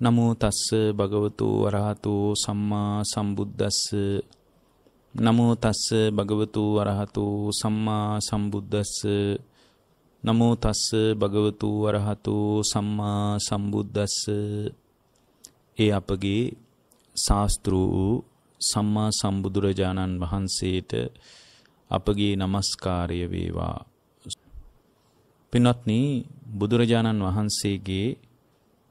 නමෝ තස්ස භගවතු වරහතු සම්මා සම්බුද්දස්ස නමෝ තස්ස භගවතු වරහතු සම්මා සම්බුද්දස්ස නමෝ තස්ස භගවතු වරහතු සම්මා සම්බුද්දස්ස ඒ අපගේ ශාස්තෘ වූ සම්මා සම්බුදුරජාණන් වහන්සේට අපගේ নমස්කාරය වේවා පින්වත්නි බුදුරජාණන් වහන්සේගේ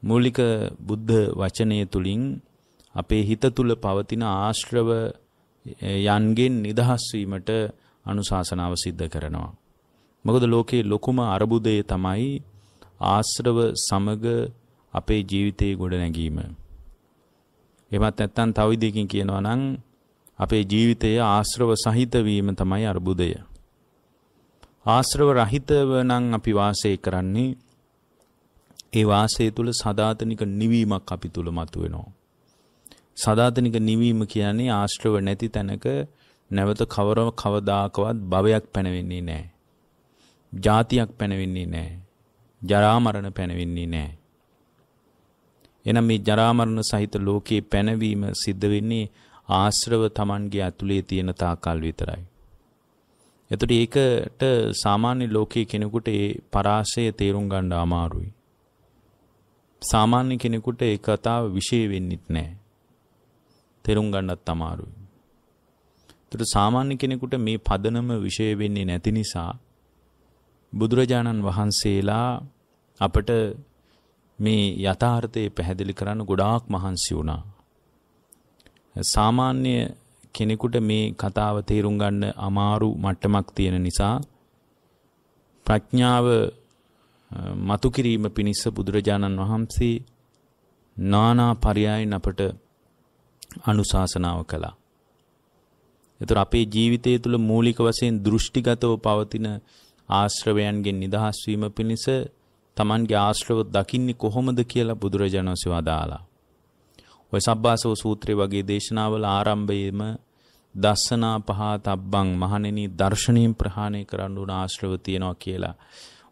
මූලික බුද්ධ වචනය තුලින් අපේ හිත තුල පවතින ආශ්‍රව යන්ගෙන් නිදහස් වීමට අනුශාසනාව සිද්ධ කරනවා. මොකද ලෝකේ ලොකුම අරබුදය තමයි ආශ්‍රව සමග අපේ ජීවිතයේ ගොඩ නැගීම. එමත් නැත්නම් තව විදිහකින් කියනවා නම් අපේ ජීවිතය ආශ්‍රව සහිත වීම තමයි අර්බුදය. ආශ්‍රව රහිතව නම් අපි වාසය කරන්නේ ඒ වාසය තුළ සදාතනික නිවීමක් අපි තුළ මතුවෙනවා. සදාතනික නිවීම කියන්නේ ආශ්‍රව නැති තැනක නැවත කවරම කවදාකවත් භවයක් පැනවෙන්නේ නැහැ. ජාතියක් පැනවෙන්නේ නැහැ. ජරා මරණ පැනවෙන්නේ නැහැ. එනම් මේ ජරා මරණ සහිත ලෝකේ පැනවීම සිද්ධ වෙන්නේ ආශ්‍රව Tamanගේ ඇතුලේ තියෙන තාකල් විතරයි. එතකොට ඒකට සාමාන්‍ය ලෝකයේ කෙනෙකුට ඒ පරාසය තේරුම් ගන්න අමාරුයි. සාමාන්‍ය කෙනෙකුට ඒ කතාව විශේෂ වෙන්නෙත් නැහැ. තේරුම් ගන්නත් අමාරුයි. ඒතර සාමාන්‍ය කෙනෙකුට මේ පදනම විශේෂ වෙන්නේ නැති නිසා බුදුරජාණන් වහන්සේලා අපට මේ යථාර්ථය පැහැදිලි කරන්න ගොඩාක් මහන්සි වුණා. සාමාන්‍ය කෙනෙකුට මේ කතාව තේරුම් ගන්න අමාරු මට්ටමක් තියෙන නිසා ප්‍රඥාව මතු කිරීම පිණිස බුදුරජාණන් වහන්සේ නානා පරයයන් අපට අනුශාසනාව කළා. එතකොට අපේ ජීවිතය තුළ මූලික වශයෙන් දෘෂ්ටිගතව පවතින ආශ්‍රවයන්ගෙන් නිදහස් වීම පිණිස Tamanගේ ආශ්‍රව දකින්නේ කොහොමද කියලා බුදුරජාණන් වහන්සේ වදාලා. ඔය සබ්බාසව සූත්‍රය වගේ දේශනාවල ආරම්භයේම දස්සනා පහ තබ්බං මහණෙනි දර්ශනීය ප්‍රහාණය කරන්න උන ආශ්‍රව තියනවා කියලා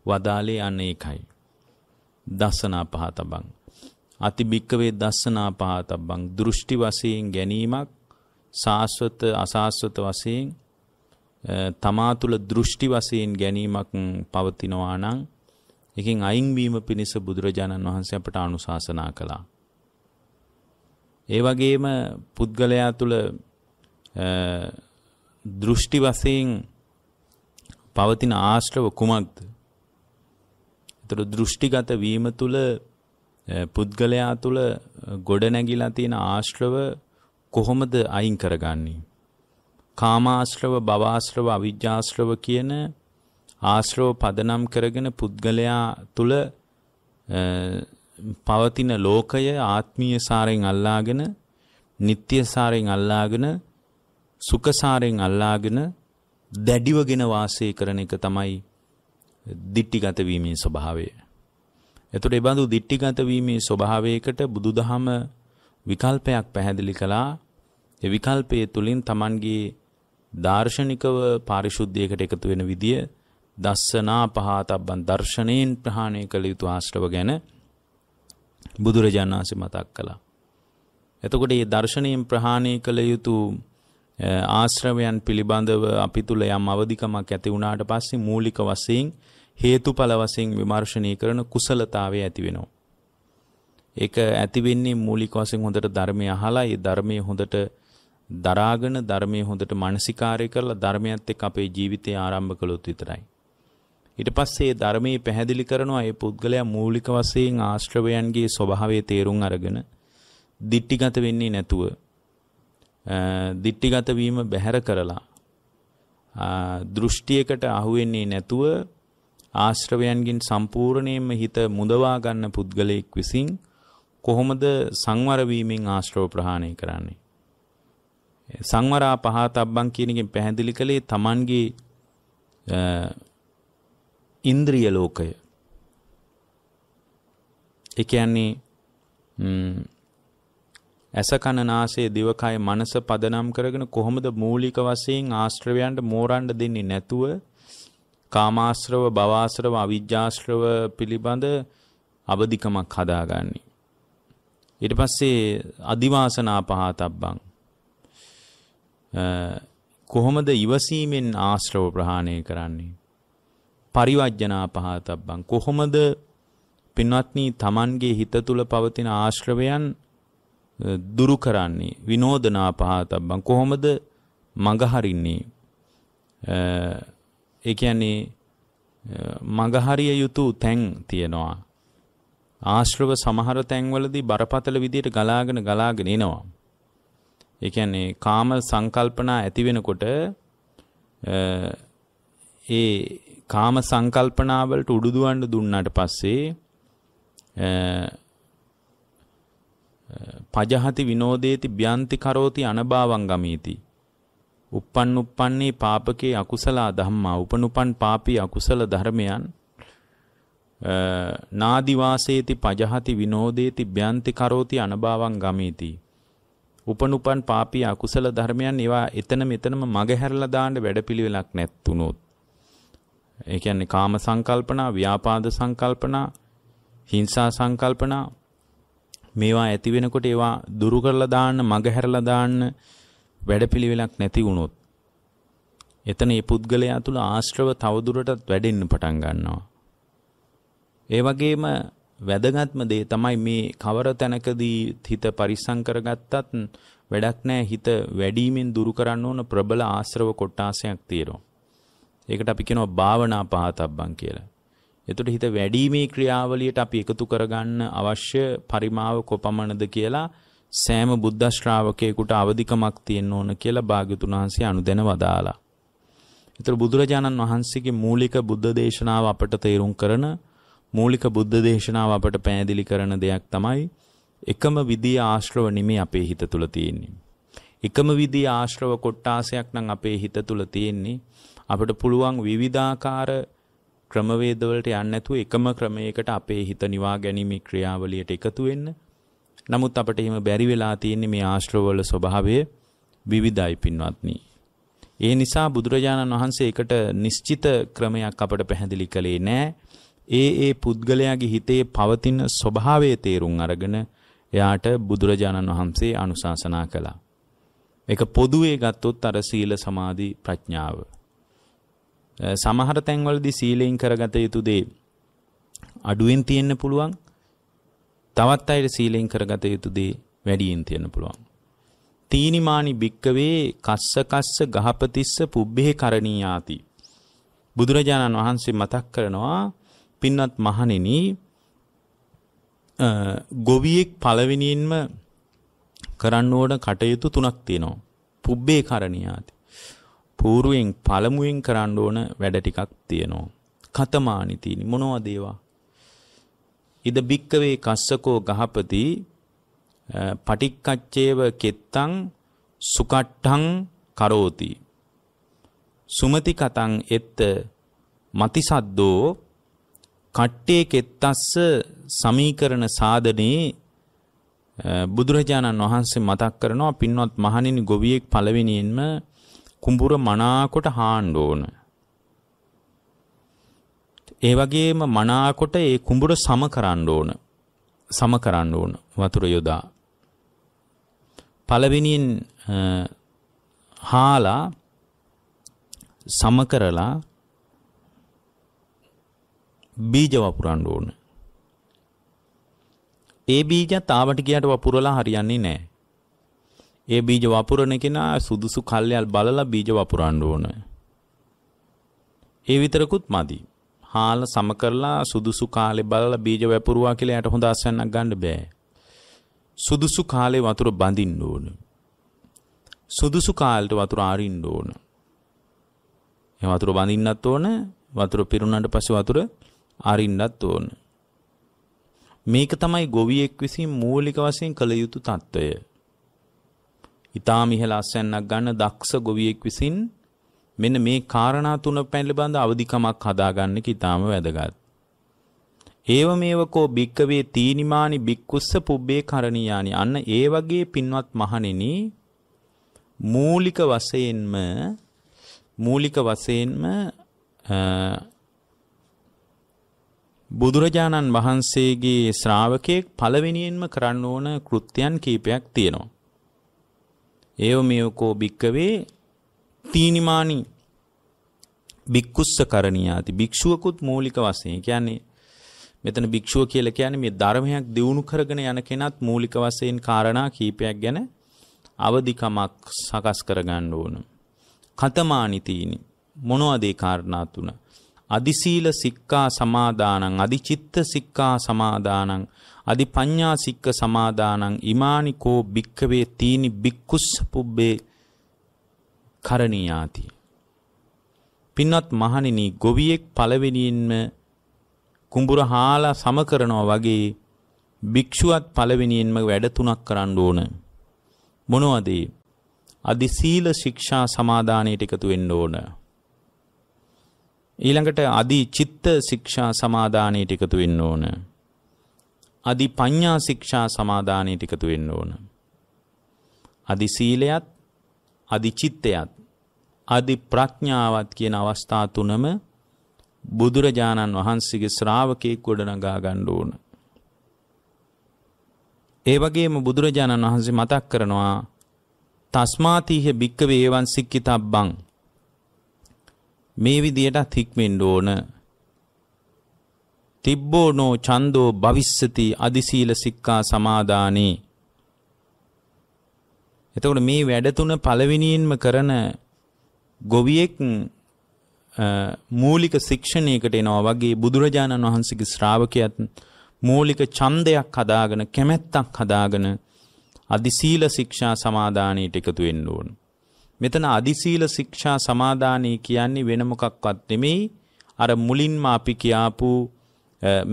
වදාලේ අන්න ඒකයි. දස්සනා පහතබං. අතිභික්කවේ දස්සනා පහතබං දෘෂ්ටි වශයෙන් ගැනීමක් සාස්වත අසාස්වත වශයෙන් තමා තුළ දෘෂ්ටි වශයෙන් ගැනීමක් පවතිනවා නම් එකෙන් අයින්වීම පිණිස බුදුරජාණන් වහන්සේ අපට අනුශාසනා කළා. ඒ වගේම පුද්ගලයා තුළ දෘෂ්ටි වශයෙන් පවතින ආශ්‍රව කුමක්ද? ඒතර දෘෂ්ටිගත වීම තුළ පුද්ගලයා තුළ ගොඩ නැගිලා තියෙන ආශ්‍රව කොහොමද අයින් කරගන්නේ? කාමාශ්‍රව, භවආශ්‍රව, අවිජ්ජාශ්‍රව කියන ආශ්‍රව පදනම් කරගෙන පුද්ගලයා තුළ පවතින ලෝකය ආත්මීය සාරෙන් අල්ලාගෙන, නিত্য සාරෙන් අල්ලාගෙන, සුඛ සාරෙන් අල්ලාගෙන දැඩිවගෙන වාසය කරන එක තමයි දිට්ටිගත වීමේ ස්වභාවය. එතකොට ඒ බඳු දිට්ටිගත වීමේ ස්වභාවයකට බුදුදහම විකල්පයක් පැහැදිලි කළා. ඒ විකල්පයේ තුලින් Tamanගේ දාර්ශනිකව පාරිශුද්ධියකට එකතු වෙන විදිය දස්සනා පහතබ්බන් දර්ශනයෙන් ප්‍රහාණය කළ යුතු ආශ්‍රව ගැන බුදුරජාණන් වහන්සේ මතක් කළා. එතකොට මේ දර්ශනයෙන් ප්‍රහාණය කළ යුතු ආශ්‍රවයන් පිළිබඳව අපි තුල යම් අවදිකමක් ඇති වුණාට පස්සේ මූලික වශයෙන් හේතුඵල වශයෙන් විමර්ශනය කරන කුසලතාවය ඇති වෙනවා. ඒක ඇති වෙන්නේ මූලික වශයෙන් හොඳට ධර්මය අහලා ඒ ධර්මයේ හොඳට දරාගෙන ධර්මයේ හොඳට මානසිකාරය කරලා ධර්මයත් එක්ක අපේ ජීවිතය ආරම්භ කළොත් විතරයි. ඊට පස්සේ ඒ ධර්මයේ පැහැදිලි කරනවා ඒ පුද්ගලයා මූලික වශයෙන් ආශ්‍රවයන්ගේ ස්වභාවය තේරුම් අරගෙන දික්ටිගත වෙන්නේ නැතුව දික්ටිගත වීම බැහැර කරලා දෘෂ්ටියකට අහු වෙන්නේ නැතුව ආශ්‍රවයන්ගෙන් සම්පූර්ණයෙන්ම හිත මුදවා ගන්න පුද්ගලයෙක් විසින් කොහොමද සංවර වීමෙන් ආශ්‍රව ප්‍රහාණය කරන්නේ? සංවරා පහතබ්බන් කියන එකෙන් පැහැදිලි කළේ Tamanගේ ඉන්ද්‍රිය ලෝකය. ඒ කියන්නේ ඇස කන නාසය දිවකය මනස පදනම් කරගෙන කොහොමද මූලික වශයෙන් ආශ්‍රවයන්ට මෝරන්න දෙන්නේ නැතුව කාමාශ්‍රව බවාශ්‍රව අවිජ්‍යාශ්‍රව පිළිබඳ අවධිකමක් හදාගන්නේ. ඊට පස්සේ අදිවාසනා පහතබ්බං කොහොමද ඉවසීමෙන් ආශ්‍රව ප්‍රහාණය කරන්නේ? පරිවර්ජනා පහතබ්බං කොහොමද පින්වත්නි Tamanගේ හිත තුල පවතින ආශ්‍රවයන් දුරු කරන්නේ විනෝදනා පහතබ්බං කොහොමද මඟහරින්නේ ඒ කියන්නේ මගහරිය යුතු තැන් තියෙනවා. ආශ්‍රව සමහර තැන්වලදී බරපතල විදියට ගලාගෙන ගලාගෙන එනවා. ඒ කියන්නේ කාම සංකල්පනා ඇති වෙනකොට ඒ කාම සංකල්පනාවලට උඩුදුවන්න දුන්නාට පස්සේ පජහති විනෝදේති බ්‍යන්ති කරෝති අනභාවං ගමීති uppan uppanni පාපකේ අකුසලා ධම්මා උපනුපන් පාපී අකුසල ධර්මයන් නාදි වාසේති පජහති විනෝදේති බ්‍යන්ති කරෝති අනභාවං ගමේති උපනුපන් පාපී අකුසල ධර්මයන් ඒවා එතන මෙතනම මගහැරලා දාන්න වැඩපිළිවෙලක් නැත්තුනොත් ඒ කියන්නේ කාම සංකල්පනා ව්‍යාපාද සංකල්පනා හිංසා සංකල්පනා මේවා ඇති වෙනකොට ඒවා දුරු කරලා දාන්න මගහැරලා දාන්න වැඩපිළිවෙලක් නැති වුණොත් එතන ඒ පුද්ගලයා තුළ ආශ්‍රව තවදුරටත් වැඩෙන්න පටන් ගන්නවා. ඒ වගේම වැදගත්ම දේ තමයි මේ කවර තැනකදී හිත පරිස්සම් කරගත්තත් වැඩක් නැහැ හිත වැඩිමෙන් දුරු කරන්න ඕන ප්‍රබල ආශ්‍රව කොටාසයක් තියෙනවා. ඒකට අපි කියනවා භාවනා පහතබ්බම් කියලා. එතකොට හිත වැඩිමේ ක්‍රියාවලියට අපි එකතු කරගන්න අවශ්‍ය පරිමාව කොපමණද කියලා සෑම බුද්ධ ශ්‍රාවකයෙකුට අවධිකමක් තියෙන්න ඕන කියලා භාග්‍යතුන් වහන්සේ අනුදැන වදාලා. ඒතර බුදුරජාණන් වහන්සේගේ මූලික බුද්ධ දේශනාව අපට තේරුම් කරන මූලික බුද්ධ දේශනාව අපට පෑදිලි කරන දෙයක් තමයි එකම විදිය ආශ්‍රව නිමේ අපේ හිත තුල තියෙන්නේ. එකම විදිය ආශ්‍රව කොට්ටාසයක් නම් අපේ හිත තුල තියෙන්නේ අපිට පුළුවන් විවිධාකාර ක්‍රමවේදවලට යන්නේ නැතුව එකම ක්‍රමයකට අපේ හිත නිවා ගැනීමේ ක්‍රියාවලියට එකතු වෙන්න නමුත් අපට එහෙම බැරි වෙලා තියෙන්නේ මේ ආශ්‍රවවල ස්වභාවය විවිධයි පින්වත්නි. ඒ නිසා බුදුරජාණන් වහන්සේ එකට නිශ්චිත ක්‍රමයක් අපට පැහැදිලි කළේ නෑ. ඒ ඒ පුද්ගලයාගේ හිතේ පවතින ස්වභාවය තේරුම් අරගෙන එයාට බුදුරජාණන් වහන්සේ අනුශාසනා කළා. ඒක පොදුවේ ගත්තොත් අර සීල සමාධි ප්‍රඥාව. සමහර තැන්වලදී සීලෙන් කරගත යුතු දේ අඩුවෙන් තියෙන්න පුළුවන්. තවත් අයට සීලෙන් කරගත යුතු දේ වැඩියෙන් තියන්න පුළුවන්. තීනිමානි භික්කවේ කස්ස කස්ස ගහපතිස්ස පුබ්බේ කරණීයාති. බුදුරජාණන් වහන්සේ මතක් කරනවා පින්වත් මහණෙනි ගොවියෙක් පළවෙනියෙන්ම කරන්න ඕන කටයුතු තුනක් තියෙනවා. පුබ්බේ කරණීයාති. పూర్වයෙන් පළමුවෙන් කරන්න ඕන වැඩ ටිකක් තියෙනවා. කතමානි තීනි මොනවද ඒවා? ඉද බික්කවේ කස්සකෝ ගහපති පටික්කච්චේව කෙත්තං සුකට්ටං කරෝති සුමති කතං එත්ත මතිසද්දෝ කට්ටේ කෙත්තස්ස සමීකරණ සාධනයේ බුදුරජාණන් වහන්සේ මතක් කරනවා පින්වත් මහණෙනි ගොවියෙක් පළවෙනියෙන්ම කුඹුර මනාකොට හාන්න ඕන ඒ වගේම මනාකොට ඒ කුඹුර සම කරන්න ඕන. සම කරන්න ඕන වතුර යොදා. පළවෙනියෙන් හාලා සම කරලා බීජ වපුරන්න ඕන. ඒ බීජ තාවට ගියට වපුරලා හරියන්නේ නැහැ. ඒ බීජ වපුරන කෙනා සුදුසු කල්යල් බලලා බීජ වපුරන්න ඕන. ඒ විතරකුත් මදි. හාල සම කරලා සුදුසු කාලේ බලලා බීජ වැපරුවා කියලා යට හොඳ අස්වැන්නක් ගන්න බෑ. සුදුසු කාලේ වතුර බඳින්න ඕන. සුදුසු කාලේට වතුර ආරින්න ඕන. ඒ වතුර බඳින්නත් ඕන, වතුර පිරුණාට පස්සේ වතුර ආරින්නත් ඕන. මේක තමයි ගොවියෙක් විසින් මූලික වශයෙන් කළ යුතු తত্ত্বය. ඊටාම ඉහළ අස්වැන්නක් ගන්න දක්ෂ ගොවියෙක් විසින් මෙන්න මේ කාරණා තුන පැළිබඳ අවධිකමක් හදාගන්න කිතාම වැදගත්. ඒව මේවකෝ භික්කවේ තීනිමානි භික්කුස්ස පුබ්බේ කරණීයානි අන්න ඒ වගේ පින්වත් මහණෙනි මූලික වශයෙන්ම මූලික වශයෙන්ම බුදුරජාණන් වහන්සේගේ ශ්‍රාවකයෙක් පළවෙනියෙන්ම කරන්න ඕන කෘත්‍යයන් කීපයක් තියෙනවා. ඒව මේකෝ භික්කවේ තීනිමානි භික්කුස්ස කරණියාති භික්ෂුවකුත් මූලික වශයෙන් කියන්නේ මෙතන භික්ෂුව කියලා කියන්නේ මේ ධර්මයක් දියුණු කරගෙන යන කෙනත් මූලික වශයෙන් කාරණා කීපයක් ගැන අවදිකමක් සකස් කරගන්න ඕන. කතමානි තීනි මොනවද ඒ කාරණා තුන? අදිශීල සික්කා සමාදානං අදිචිත්ත සික්කා සමාදානං අදිපඤ්ඤා සික්ක සමාදානං ඉමානිකෝ භික්ඛවේ තීනි භික්කුස්ස පුබ්බේ කරණීයාති. පින්වත් මහණෙනි ගොවියෙක් පළවෙනියෙන්ම කුඹුර හාලා සම කරනවා වගේ භික්ෂුවත් පළවෙනියෙන්ම වැඩ තුනක් කරන්න ඕන. මොනවද? අදි සීල ශික්ෂා සමාදානයට එකතු වෙන්න ඕන. ඊළඟට අදි චිත්ත ශික්ෂා සමාදානයට එකතු වෙන්න ඕන. අදි පඤ්ඤා ශික්ෂා සමාදානයට එකතු වෙන්න ඕන. අදි සීලයත් අදි චිත්තයත් අදි ප්‍රඥාවත් කියන අවස්ථා තුනම බුදුරජාණන් වහන්සේගේ ශ්‍රාවකයෙක් ගොඩනගා ගන්න ඕන. ඒ වගේම බුදුරජාණන් වහන්සේ මතක් කරනවා තස්මාතිහ භික්කවේ ඒවන් සික්කිතබ්බං මේ විදියටත් හික්මෙන්න ඕන තිබ්බෝ නෝ චන්දෝ භවිස්සති අදිසීල සික්කා සමාදානේ එතකොට මේ වැඩ තුන පළවෙනියෙන්ම කරන ගොවියෙක් මූලික ශික්ෂණයකට එනවා වගේ බුදුරජාණන් වහන්සේගේ ශ්‍රාවකයත් මූලික ඡන්දයක් හදාගෙන කැමැත්තක් හදාගෙන අදිශීල ශික්ෂා සමාදානයට එකතු වෙන්න ඕන. මෙතන අදිශීල ශික්ෂා සමාදානය කියන්නේ වෙන මොකක්වත් නෙමෙයි අර මුලින්ම අපි කියාපු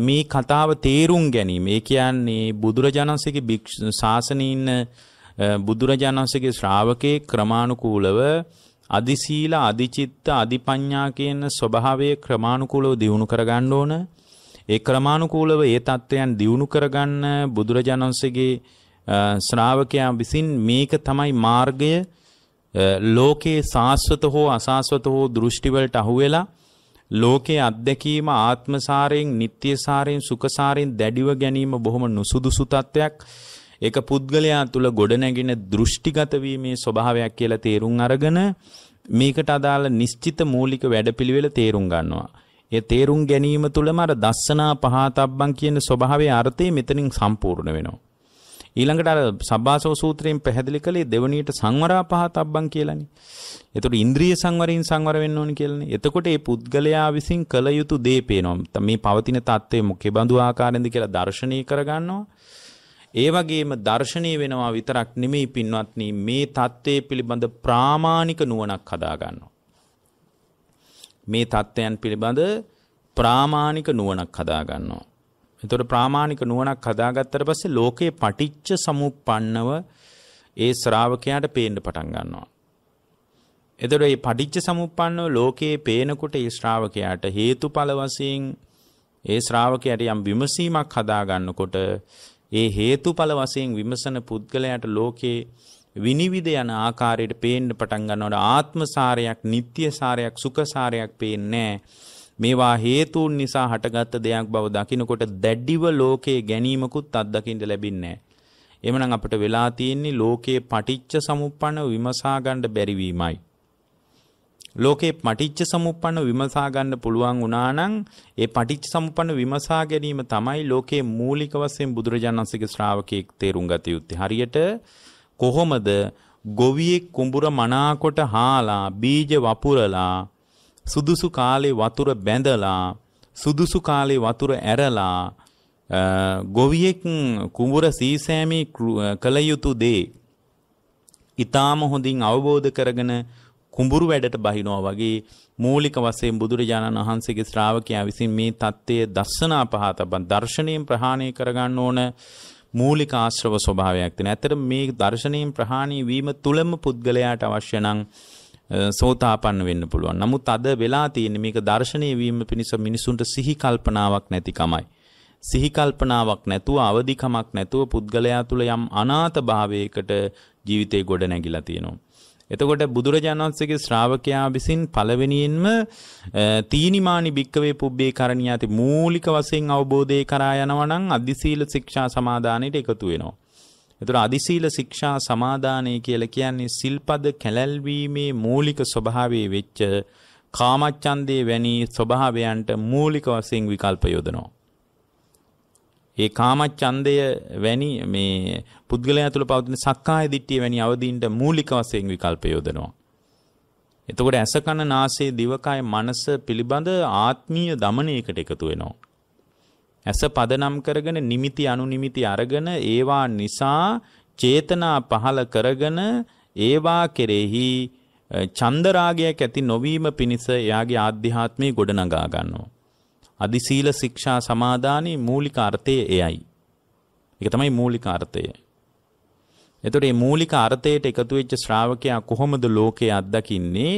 මේ කතාව තේරුම් ගැනීම. ඒ කියන්නේ බුදුරජාණන්සේගේ භික්ෂු ශාසනයේ ඉන්න බුදුරජාණන්සේගේ ශ්‍රාවකේ ක්‍රමානුකූලව අදිශීල අදිචිත්ත අදිපඤ්ඤා කියන ස්වභාවයේ ක්‍රමානුකූලව දියුණු කරගන්න ඕන. ඒ ක්‍රමානුකූලව ඒ தත්වයන් දියුණු කරගන්න බුදුරජාණන්සේගේ ශ්‍රාවකයා විසින් මේක තමයි මාර්ගය ලෝකේ සාස්වත හෝ අසාස්වත හෝ දෘෂ්ටි වලට අහුවෙලා ලෝකයේ අත්දැකීම ආත්මසාරයෙන් නිත්‍යසාරයෙන් සුඛසාරයෙන් දැඩිව ගැනීම බොහොම නුසුදුසු තත්වයක්. ඒක පුද්ගලයා තුළ ගොඩනැගෙන දෘෂ්ටිගත වීමේ ස්වභාවයක් කියලා තේරුම් අරගෙන මේකට අදාළ නිශ්චිත මූලික වැඩපිළිවෙල තේරුම් ගන්නවා. ඒ තේරුම් ගැනීම තුළම අර දස්සනා පහතබ්බන් කියන ස්වභාවයේ අර්ථය මෙතනින් සම්පූර්ණ වෙනවා. ඊළඟට අර සබ්බාසව සූත්‍රයෙන් පැහැදිලි කළේ දෙවණියට සංවරා පහතබ්බන් කියලානේ. එතකොට ඉන්ද්‍රිය සංවරයෙන් සංවර වෙන්න ඕනේ කියලානේ. එතකොට මේ පුද්ගලයා විසින් කළ යුතු දේ පේනවා. මේ පවතින தත්ත්වය මොකේ බඳු ආකාරයෙන්ද කියලා දර්ශනීය කරගන්නවා. ඒ වගේම දර්ශනීය වෙනවා විතරක් නෙමෙයි පින්වත්නි මේ தත්ත්වයේ පිළිබඳ ප්‍රාමාණික නුවණක් හදාගන්නවා. මේ தත්ත්වයන් පිළිබඳ ප්‍රාමාණික නුවණක් හදාගන්නවා. එතකොට ප්‍රාමාණික නුවණක් හදාගත්තට පස්සේ ලෝකේ පටිච්ච සමුප්පන්නව ඒ ශ්‍රාවකයාට පේන්න පටන් ගන්නවා. එතකොට මේ පටිච්ච සමුප්පන්නව ලෝකේ පේනකොට ඒ ශ්‍රාවකයාට හේතුඵල වශයෙන් ඒ ශ්‍රාවකයාට යම් විමසීමක් හදාගන්නකොට ඒ හේතුඵල වශයෙන් විමසන පුද්ගලයාට ලෝකේ විනිවිද යන ආකාරයට පේන්න පටන් ගන්නවට ආත්මසාරයක්, නිට්ටියසාරයක්, සුඛසාරයක් පේන්නේ මේවා හේතුන් නිසා හටගත්ත දෙයක් බව දකිනකොට දැඩිව ලෝකේ ගැනීමකුත් අත්දකින්න ලැබින්නේ නැහැ. එමනම් අපට වෙලා තියෙන්නේ ලෝකේ පටිච්ච සමුප්පන්න විමසා ගන්න බැරි වීමයි. ලෝකේ පටිච්ච සමුප්පන්න විමසා ගන්න පුළුවන් වුණා නම් ඒ පටිච්ච සමුප්පන්න විමසා ගැනීම තමයි ලෝකේ මූලික වශයෙන් බුදුරජාණන් වහන්සේගේ ශ්‍රාවකෙක් තේරුම් ගත යුත්තේ. හරියට කොහොමද ගොවියෙක් කුඹුර මනාකොට හාලා බීජ වපුරලා සුදුසු කාලේ වතුර බැඳලා සුදුසු කාලේ වතුර ඇරලා ගොවියෙක් කුඹුර සීසෑමේ කළ යුතු දේ ඊටාම හොඳින් අවබෝධ කරගෙන කුඹුරු වැඩට බහිනවා වගේ මූලික වශයෙන් බුදුරජාණන් වහන්සේගේ ශ්‍රාවකයා විසින් මේ தත්ත්වය දස්සනා පහතබන් දර්ශනයෙන් ප්‍රහාණය කරගන්න ඕන මූලික ආශ්‍රව ස්වභාවයක් තියෙන. ඇත්තට මේ දර්ශනයෙන් ප්‍රහාණී වීම තුලම පුද්ගලයාට අවශ්‍ය නම් සෝතාපන්න වෙන්න පුළුවන්. නමුත් අද වෙලා තියෙන මේක දර්ශනීය වීම පිණිස මිනිසුන්ට සිහි කල්පනාවක් නැතිකමයි. සිහි කල්පනාවක් නැතුව අවදිකමක් නැතුව පුද්ගලයා තුල යම් අනාථ භාවයකට ජීවිතේ ගොඩ නැගිලා තියෙනවා. එතකොට බුදුරජාණන්සේගේ ශ්‍රාවකයා විසින් පළවෙනියෙන්ම තීනිමානි භික්කවේ පුබ්බේ කරණියාති මූලික වශයෙන් අවබෝධය කරා යනවා නම් අදිශීල ශික්ෂා සමාදානයට එකතු වෙනවා. එතකොට අදිශීල ශික්ෂා සමාදානය කියලා කියන්නේ සිල්පද කැළැල්වීමේ මූලික ස්වභාවයේ වෙච්ච කාමච්ඡන්දේ වැනි ස්වභාවයන්ට මූලික වශයෙන් විකල්ප යොදනවා. ඒ කාමච්ඡන්දය වැනි මේ පුද්ගලයා තුළ පවතින සක්කාය දිට්ඨිය වැනි අවදීන්ට මූලික වශයෙන් විකල්ප යොදනවා. එතකොට ඇස කන නාසය දිවකය මනස පිළිබඳ ආත්මීය দমনයකට එකතු වෙනවා. ඇස පදනම් කරගෙන නිමිති අනුනිමිති අරගෙන ඒවා නිසා චේතනා පහල කරගෙන ඒවා කෙරෙහි චන්දරාගයක් ඇති නොවීම පිණිස එයාගේ ආධ්‍යාත්මය ගොඩනගා ගන්නවා. අදිශීල ශික්ෂා සමාදානයේ මූලික අර්ථය එයයි. ඒක තමයි මූලික අර්ථය. එතකොට මේ මූලික අර්ථයට එකතු වෙච්ච ශ්‍රාවකයා කොහොමද ලෝකේ අත්දකින්නේ?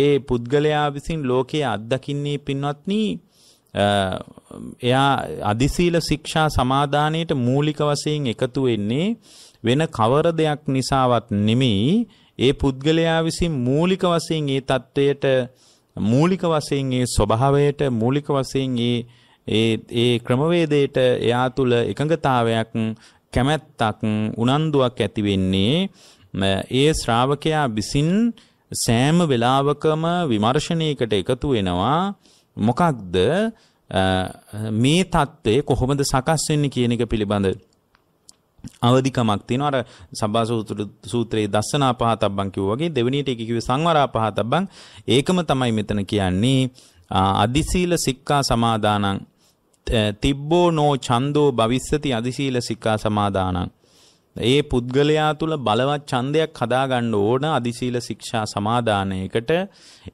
ඒ පුද්ගලයා විසින් ලෝකේ අත්දකින්නේ පින්වත්නි එයා අදිශීල ශික්ෂා සමාදානයේට මූලික වශයෙන් එකතු වෙන්නේ වෙන කවර දෙයක් නිසාවත් නෙමෙයි ඒ පුද්ගලයා විසින් මූලික වශයෙන් ඒ தත්වයට මූලික වශයෙන් ඒ ස්වභාවයට මූලික වශයෙන් ඒ ඒ ඒ ක්‍රමවේදයට එයා තුල එකඟතාවයක් කැමැත්තක් උනන්දුවක් ඇති වෙන්නේ ඒ ශ්‍රාවකයා විසින් සෑම වෙලාවකම විමර්ශනයකට එකතු වෙනවා මොකක්ද මේ தત્ත්වය කොහොමද සකස් වෙන්නේ කියන එක පිළිබඳව අවධිකමක් තියෙන අර සබ්බා සූත්‍ර සූත්‍රයේ දස්සනා පහතබ්බන් කිව්වා වගේ දෙවෙනියට ඒක කිව්වේ සංවරා පහතබ්බන් ඒකම තමයි මෙතන කියන්නේ අදිශීල සික්ඛා සමාදානං තිබ්බෝ නෝ ඡන්தோ භවිස්සති අදිශීල සික්ඛා සමාදානං ඒ පුද්ගලයා තුල බලවත් ඡන්දයක් හදාගන්න ඕන අදිශීල ශික්ෂා සමාදානයකට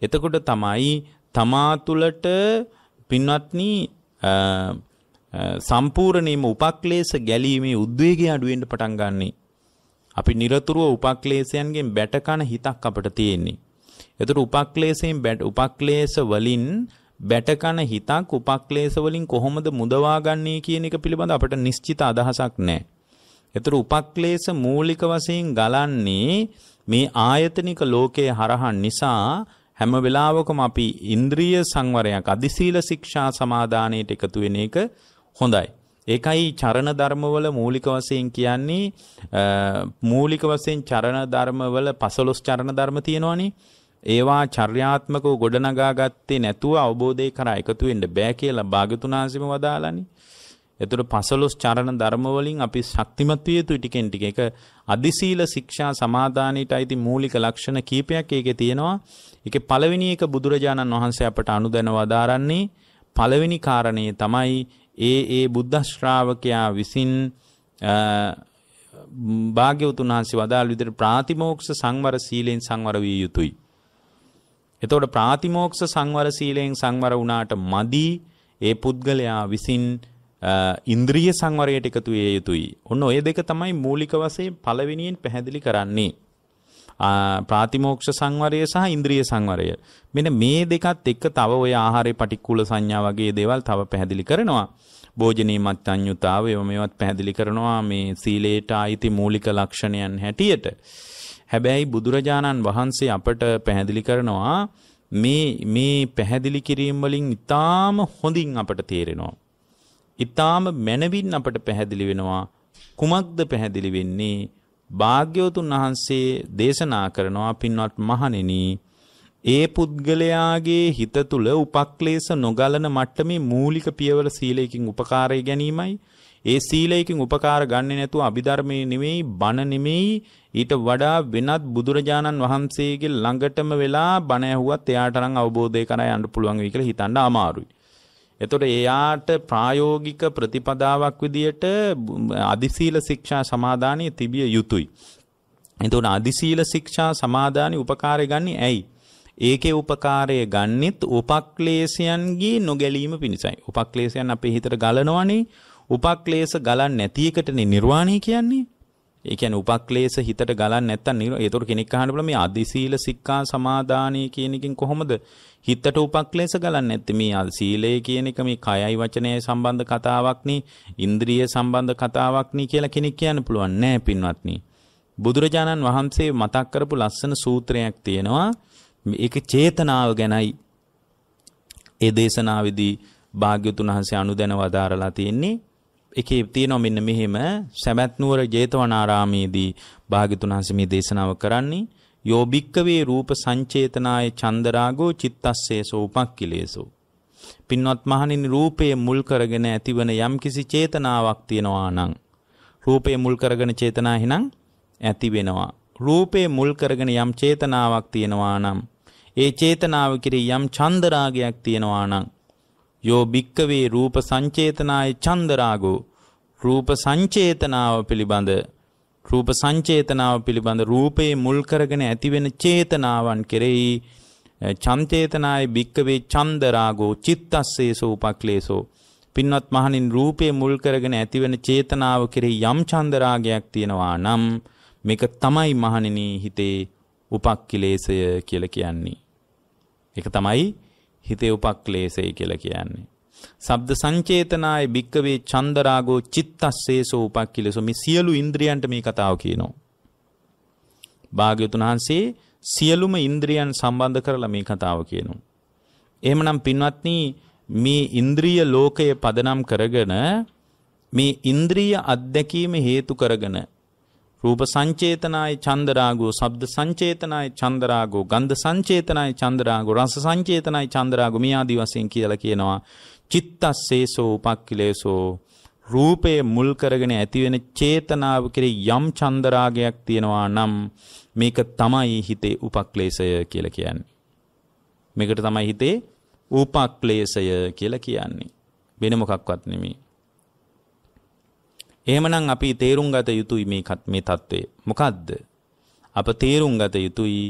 එතකොට තමයි තමා තුලට පින්වත්නි සම්පූර්ණයෙන්ම උපක්ලේශ ගැලීමේ උද්වේගය අඩුවෙන්න පටන් ගන්නී. අපි নিরතුරුව උපක්ලේශයන්ගෙන් බැටකන හිතක් අපිට තියෙන්නේ. ඒතර උපක්ලේශයෙන් බැට උපක්ලේශ වලින් බැටකන හිතක් උපක්ලේශ වලින් කොහොමද මුදවාගන්නේ කියන එක පිළිබඳ අපිට නිශ්චිත අදහසක් නැහැ. ඒතර උපක්ලේශ මූලික වශයෙන් ගලන්නේ මේ ආයතනික ලෝකයේ හරහන් නිසා හැම වෙලාවකම අපි ඉන්ද්‍රිය සංවරයක් අධිශීල ශික්ෂා සමාදානයේට එකතු වෙන එක හොඳයි. ඒකයි චරණ ධර්මවල මූලික වශයෙන් කියන්නේ මූලික වශයෙන් චරණ ධර්මවල 15 චරණ ධර්ම තියෙනවනේ. ඒවා චර්යාත්මකව ගොඩනගා ගත්තේ නැතුව අවබෝධය කරා එකතු වෙන්න බෑ කියලා භාගතුනාසිම වදාලානේ. එතකොට 15 චරණ ධර්ම වලින් අපි ශක්තිමත් විය යුතු ටිකෙන් ටික ඒක අදිශීල ශික්ෂා සමාදානීට අයිති මූලික ලක්ෂණ කීපයක් ඒකේ තියෙනවා. ඒකේ පළවෙනි එක බුදුරජාණන් වහන්සේ අපට අනුදැනව දාරන්නේ පළවෙනි කාරණේ තමයි ඒ ඒ බුද්ධ ශ්‍රාවකයා විසින් භාග්‍යවතුන් වහන්සේ වදාළ විදිහට ප්‍රාතිමෝක්ෂ සංවර සීලෙන් සංවර විය යුතුයි. එතකොට ප්‍රාතිමෝක්ෂ සංවර සීලයෙන් සංවර වුණාට මදි ඒ පුද්ගලයා විසින් ඉන්ද්‍රිය සංවරයට එකතු විය යුතුයි. ඔන්න ඔය දෙක තමයි මූලික වශයෙන් පළවෙනියෙන් පැහැදිලි කරන්නේ. ප්‍රාතිමෝක්ෂ සංවරය සහ ඉන්ද්‍රිය සංවරය. මෙන්න මේ දෙකත් එක්ක තව ওই ආහාරේ පටික්කුල සංඥා වගේ දේවල් තව පැහැදිලි කරනවා. භෝජනීය මත්ඤ්‍යතාව ඒව මේවත් පැහැදිලි කරනවා මේ සීලේට ආйти මූලික ලක්ෂණයන් හැටියට. හැබැයි බුදුරජාණන් වහන්සේ අපට පැහැදිලි කරනවා මේ මේ පැහැදිලි කිරීම වලින් ඊටාම හොඳින් අපට තේරෙනවා. ඊටාම මැනවින් අපට පැහැදිලි වෙනවා කුමක්ද පැහැදිලි වෙන්නේ භාග්‍යවතුන් වහන්සේ දේශනා කරනවා පින්වත් මහණෙනි ඒ පුද්ගලයාගේ හිත තුළ උපක්ලේශ නොගලන මට්ටමේ මූලික පියවර සීලයෙන් උපකාරය ගැනීමයි ඒ සීලයෙන් උපකාර ගන්නේ නැතුව අභිධර්මයේ නෙමෙයි බණ නෙමෙයි ඊට වඩා වෙනත් බුදුරජාණන් වහන්සේගේ ළඟටම වෙලා බණ ඇහුවත් එයාට නම් අවබෝධය කරා යන්න පුළුවන් වෙයි කියලා හිතන්න අමාරුයි එතකොට එයාට ප්‍රායෝගික ප්‍රතිපදාවක් විදියට අදිශීල ශික්ෂා සමාදානය තිබිය යුතුයි. එතකොට අදිශීල ශික්ෂා සමාදානය උපකාරය ගන්නේ ඇයි? ඒකේ උපකාරය ගන්නෙත් උපක්ලේශයන්ගේ නොගැලීම පිණිසයි. උපක්ලේශයන් අපේ හිතට ගලනවනේ. උපක්ලේශ ගලන්නේ නැති එකටනේ නිර්වාණය කියන්නේ. ඒ කියන්නේ උපක්ලේශ හිතට ගලන්නේ නැත්තම් ඒතර කෙනෙක් අහන්න බලන්න මේ අදිශීල සික්ඛා සමාදානයි කියන එකෙන් කොහොමද හිතට උපක්ලේශ ගලන්නේ නැත්තේ මේ සීලය කියන එක මේ කයයි වචනයයි සම්බන්ධ කතාවක් නේ ඉන්ද්‍රිය සම්බන්ධ කතාවක් නේ කියලා කෙනෙක් කියන්න පුළුවන් නෑ පින්වත්නි බුදුරජාණන් වහන්සේ මතක් කරපු ලස්සන සූත්‍රයක් තියෙනවා ඒක චේතනාව ගැනයි ඒ දේශනාවේදී භාග්‍යතුන් වහන්සේ අනුදැන වදාරලා තියෙන්නේ එකේ තියෙනවා මෙන්න මෙහෙම සැබැත් නුවර ජේතවනාරාමේදී භාග්‍යතුන් වහන්සේ මේ දේශනාව කරන්නේ යෝ භික්කවේ රූප සංචේතනාය චන්දරාගෝ චිත්තස්සේසෝ උපක්ඛිලේසෝ පින්වත් මහණෙනි රූපය මුල් කරගෙන ඇතිවන යම්කිසි චේතනාවක් තියෙනවා නම් රූපය මුල් කරගෙන චේතනා හිනම් ඇති වෙනවා රූපේ මුල් කරගෙන යම් චේතනාවක් තියෙනවා නම් ඒ චේතනාව කෙරෙහි යම් චන්දරාගයක් තියෙනවා නම් යෝ භික්කවේ රූප සංචේතනාය චන්දරාගෝ රූප සංචේතනාව පිළිබඳ රූප සංචේතනාව පිළිබඳ රූපයේ මුල් කරගෙන ඇතිවෙන චේතනාවන් කෙරෙහි චන්තේතනායි භික්කවේ චන්දරාගෝ චිත්තස්සේසෝ උපක්ලේසෝ පින්වත් මහණින් රූපයේ මුල් කරගෙන ඇතිවෙන චේතනාව කෙරෙහි යම් චන්දරාගයක් තියෙනවා නම් මේක තමයි මහණෙනි හිතේ උපක්ලේශය කියලා කියන්නේ. ඒක තමයි හිතේ උපක්ලේශය කියලා කියන්නේ. සබ්ද සංචේතනාය භික්කවේ චන්දරාගෝ චිත්තස්සේසෝ උපක්ඛිලසෝ මේ සියලු ඉන්ද්‍රියන්ට මේ කතාව කියනවා. භාග්‍යතුන් වහන්සේ සියලුම ඉන්ද්‍රියන් සම්බන්ධ කරලා මේ කතාව කියනවා. එහෙමනම් පින්වත්නි මේ ඉන්ද්‍රිය ලෝකය පදනම් කරගෙන මේ ඉන්ද්‍රිය අධ්‍යක්ීම හේතු කරගෙන රූප සංචේතනාය චන්දරාගෝ ශබ්ද සංචේතනාය චන්දරාගෝ ගන්ධ සංචේතනාය චන්දරාගෝ රස සංචේතනාය චන්දරාගෝ මේ ආදි වශයෙන් කියලා කියනවා චිත්තස්සේසෝ උපක්ඛිලේසෝ රූපයේ මුල් කරගෙන ඇතිවෙන චේතනාව කෙරේ යම් චන්දරාගයක් තියෙනවා නම් මේක තමයි හිතේ උපක්ලේශය කියලා කියන්නේ. මේකට තමයි හිතේ උපක්ලේශය කියලා කියන්නේ. වෙන මොකක්වත් නෙමෙයි. එහෙමනම් අපි තේරුම් ගත යුතුයි මේ මේ தત્ත්වය. මොකද්ද? අප තේරුම් ගත යුතුයි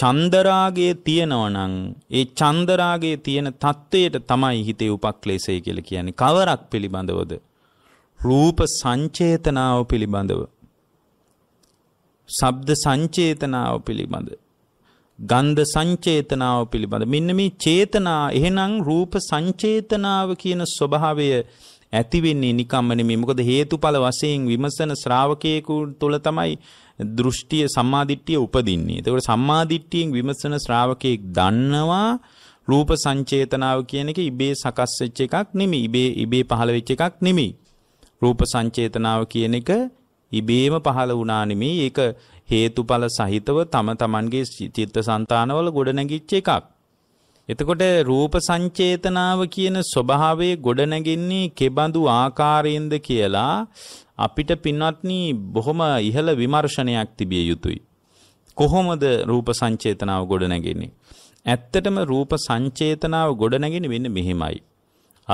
චන්දරාගය තියෙනවනං ඒ චන්දරාගයේ තියෙන තත්ත්වයට තමයි හිතේ උපක්ලේශය කියලා කියන්නේ කවරක් පිළිබඳවද රූප සංචේතනාව පිළිබඳව ශබ්ද සංචේතනාව පිළිබඳ ගන්ධ සංචේතනාව පිළිබඳ මෙන්න මේ චේතනා එහෙනම් රූප සංචේතනාව කියන ස්වභාවය ඇති වෙන්නේ නිකම්ම නෙමෙයි මොකද හේතුඵල වශයෙන් විමසන ශ්‍රාවකයෙකු තුළ තමයි දෘෂ්ටිය සම්මාදිට්ඨිය උපදින්නේ. එතකොට සම්මාදිට්ඨියෙන් විමසන ශ්‍රාවකෙක් දන්නවා රූප සංචේතනාව කියන එක ඉබේ සකස් වෙච්ච එකක් නෙමෙයි. ඉබේ ඉබේ පහළ වෙච්ච එකක් නෙමෙයි. රූප සංචේතනාව කියන එක ඉබේම පහළ වුණා නෙමෙයි. ඒක හේතුඵල සහිතව තම තමන්ගේ චිත්තසංතානවල ගොඩනැගිච්ච එකක්. එතකොට රූප සංචේතනාව කියන ස්වභාවය ගොඩනැගෙන්නේ කෙබඳු ආකාරයෙන්ද කියලා අපිට පින්වත්නි බොහොම ඉහළ විමර්ශනයක් තිබිය යුතුයි. කොහොමද රූප සංචේතනාව ගොඩනැගෙන්නේ? ඇත්තටම රූප සංචේතනාව ගොඩනැගෙන වෙන්නේ මෙහිමයි.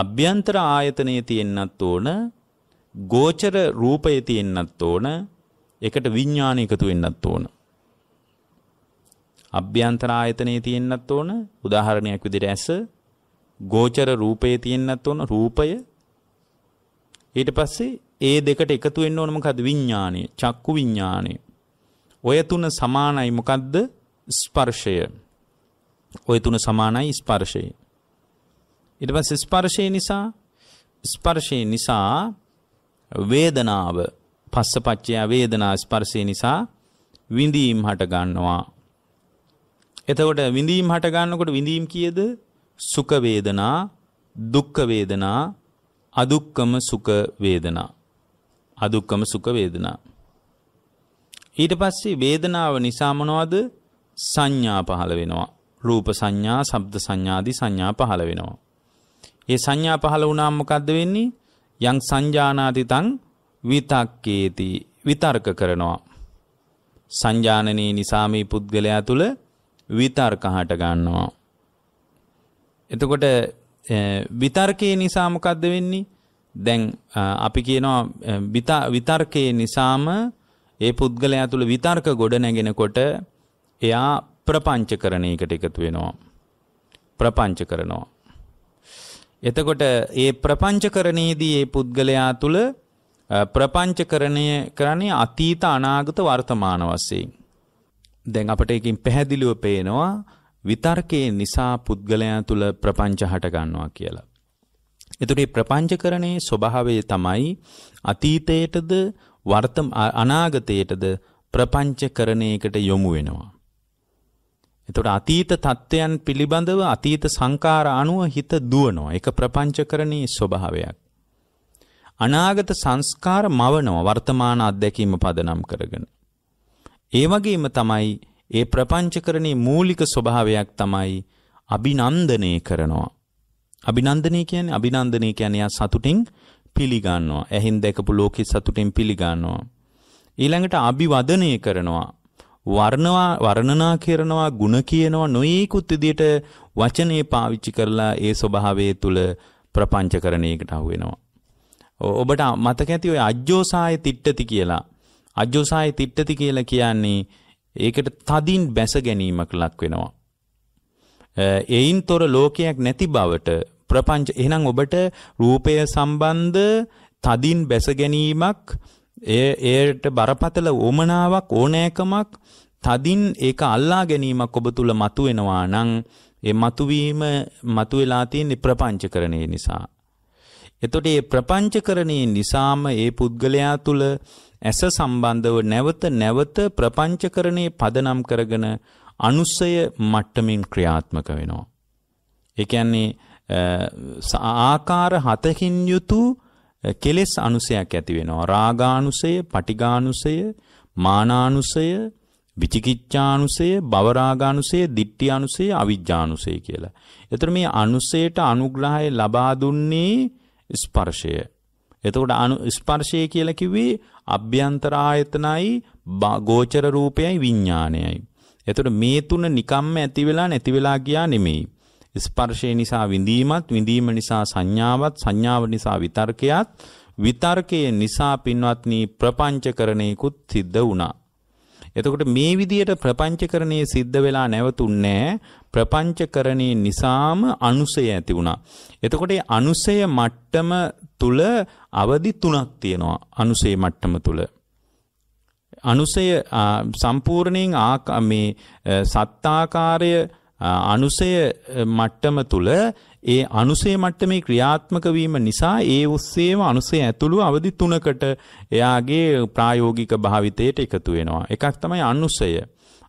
අභ්‍යන්තර ආයතනයේ තියෙන්නත් ඕන ගෝචර රූපයේ තියෙන්නත් ඕන එකට විඥාන එකතු වෙන්නත් ඕන. අභ්‍යන්තර ආයතනයේ තියෙන්නත් ඕන උදාහරණයක් විදිහට ඇස ගෝචර රූපයේ තියෙන්නත් ඕන රූපය ඊට පස්සේ ඒ දෙකට එකතු වෙන්න ඕන මොකද්ද විඥාණය චක්කු විඥාණය ඔය තුන සමානයි මොකද්ද ස්පර්ශය ඔය තුන සමානයි ස්පර්ශය ඊට පස්සේ ස්පර්ශය නිසා ස්පර්ශය නිසා වේදනාව පස්සපච්චය වේදනා ස්පර්ශය නිසා විඳීම් හට ගන්නවා එතකොට විඳීම් හට ගන්නකොට විඳීම් කීයද සුඛ වේදනා දුක්ඛ වේදනා අදුක්කම සුඛ වේදනා අදුක්කම සුඛ වේදනා. ඊට පස්සේ වේදනාව නිසා මොනවද සංඥා පහළ වෙනවා. රූප සංඥා, ශබ්ද සංඥාදී සංඥා පහළ වෙනවා. ඒ සංඥා පහළ වුණාම මොකද්ද වෙන්නේ? යං සංජානාති තං විතක්කේති විතර්ක කරනවා. සංජානනයේ නිසා මේ පුද්ගලයා තුල විතර්ක හට ගන්නවා. එතකොට විතර්කයේ නිසා මොකද්ද වෙන්නේ? දැන් අපි කියනවා විතර්කයේ නිසාම ඒ පුද්ගලයා තුළ විතර්ක ගොඩ නැගෙනකොට එයා ප්‍රපංචකරණයකට එකතු වෙනවා. ප්‍රපංච කරනවා. එතකොට ඒ ප්‍රපංචකරණයේදී ඒ පුද්ගලයා තුළ ප්‍රපංචකරණය කරන්නේ අතීත අනාගත වර්තමාන වශයෙන්. දැන් අපට එකින් පැහැදිලිව පේනවා විතර්කයේ නිසා පුද්ගලයා තුළ ප්‍රපංච හට ගන්නවා කියලා. එතකොට මේ ප්‍රපංචකරණයේ ස්වභාවය තමයි අතීතයටද වර්ත අනාගතයටද ප්‍රපංචකරණයකට යොමු වෙනවා. එතකොට අතීත தත්ත්වයන් පිළිබඳව අතීත සංකාර අනුව හිත දුවනවා. ඒක ප්‍රපංචකරණයේ ස්වභාවයක්. අනාගත සංස්කාර මවනවා වර්තමාන අත්දැකීම පදනම් කරගෙන. ඒ වගේම තමයි ඒ ප්‍රපංචකරණයේ මූලික ස්වභාවයක් තමයි අභිනන්දනය කරනවා. අභිනන්දනය කියන්නේ අභිනන්දනය කියන්නේ යා සතුටින් පිළිගන්නවා. ඇහෙන් දැකපු ලෝකෙ සතුටින් පිළිගන්නවා. ඊළඟට අභිවදනය කරනවා. වර්ණවා වර්ණනා කරනවා ಗುಣ කියනවා නොයේකුත් විදියට වචනේ පාවිච්චි කරලා ඒ ස්වභාවය තුල ප්‍රපංචකරණයකට අහු වෙනවා. ඔබට මතක ඇති ඔය අජ්ජෝසාය තිට්ඨති කියලා. අජ්ජෝසාය තිට්ඨති කියලා කියන්නේ ඒකට තදින් බැස ගැනීමක් ලක් වෙනවා. එයින් තොර ලෝකයක් නැති බවට ප්‍රපංච එහෙනම් ඔබට රූපය සම්බන්ධ තදින් බැස ගැනීමක් එයට බරපතල ඕමනාවක් ඕනෑකමක් තදින් ඒක අල්ලා ගැනීමක් ඔබ තුල මතුවෙනවා නම් ඒ මතුවීම මතුවලා තියෙන ප්‍රපංචකරණය නිසා. එතකොට මේ ප්‍රපංචකරණය නිසාම ඒ පුද්ගලයා තුල ඇස සම්බන්ධව නැවත නැවත ප්‍රපංචකරණේ පදනම් කරගෙන අනුස්සය මට්ටමින් ක්‍රියාත්මක වෙනවා. ඒ කියන්නේ ආකාර හතකින් යුතු කෙලෙස් අනුසයක් ඇති වෙනවා. රාගානුසය, පටිඝානුසය, මානානුසය, විචිකිච්ඡානුසය, බවරාගානුසය, ditthියානුසය, අවිජ්ජානුසය කියලා. එතකොට මේ අනුසයට අනුග්‍රහය ලබා දුන්නේ ස්පර්ශය. එතකොට අනු ස්පර්ශය කියලා කිව්වේ අභ්‍යන්තර ආයතනයි ගෝචර රූපයයි විඥානයයි. එතකොට මේ තුන නිකම්ම ඇති වෙලා නැති වෙලා ගියා නෙමෙයි. ස්පර්ශය නිසා විඳීමත්, විඳීම නිසා සංඥාවත්, සංඥාව නිසා විතර්කයත්, විතර්කය නිසා පින්වත්නි ප්‍රපංචකරණේකුත් සිද්ධ වුණා. එතකොට මේ විදියට ප්‍රපංචකරණයේ සිද්ධ වෙලා නැවතුන්නේ ප්‍රපංචකරණේ නිසාම අනුසය ඇති වුණා. එතකොට අනුසය මට්ටම තුල අවදි තුනක් තියෙනවා. අනුසය මට්ටම තුල. අනුසය සම්පූර්ණයෙන් මේ සත්තාකාරය අනුසය මට්ටම තුල ඒ අනුසය මට්ටමේ ක්‍රියාත්මක වීම නිසා ඒ ඔස්සේම අනුසය ඇතුළු අවදි තුනකට එයාගේ ප්‍රායෝගික භාවිතයට එකතු වෙනවා. එකක් තමයි අනුසය.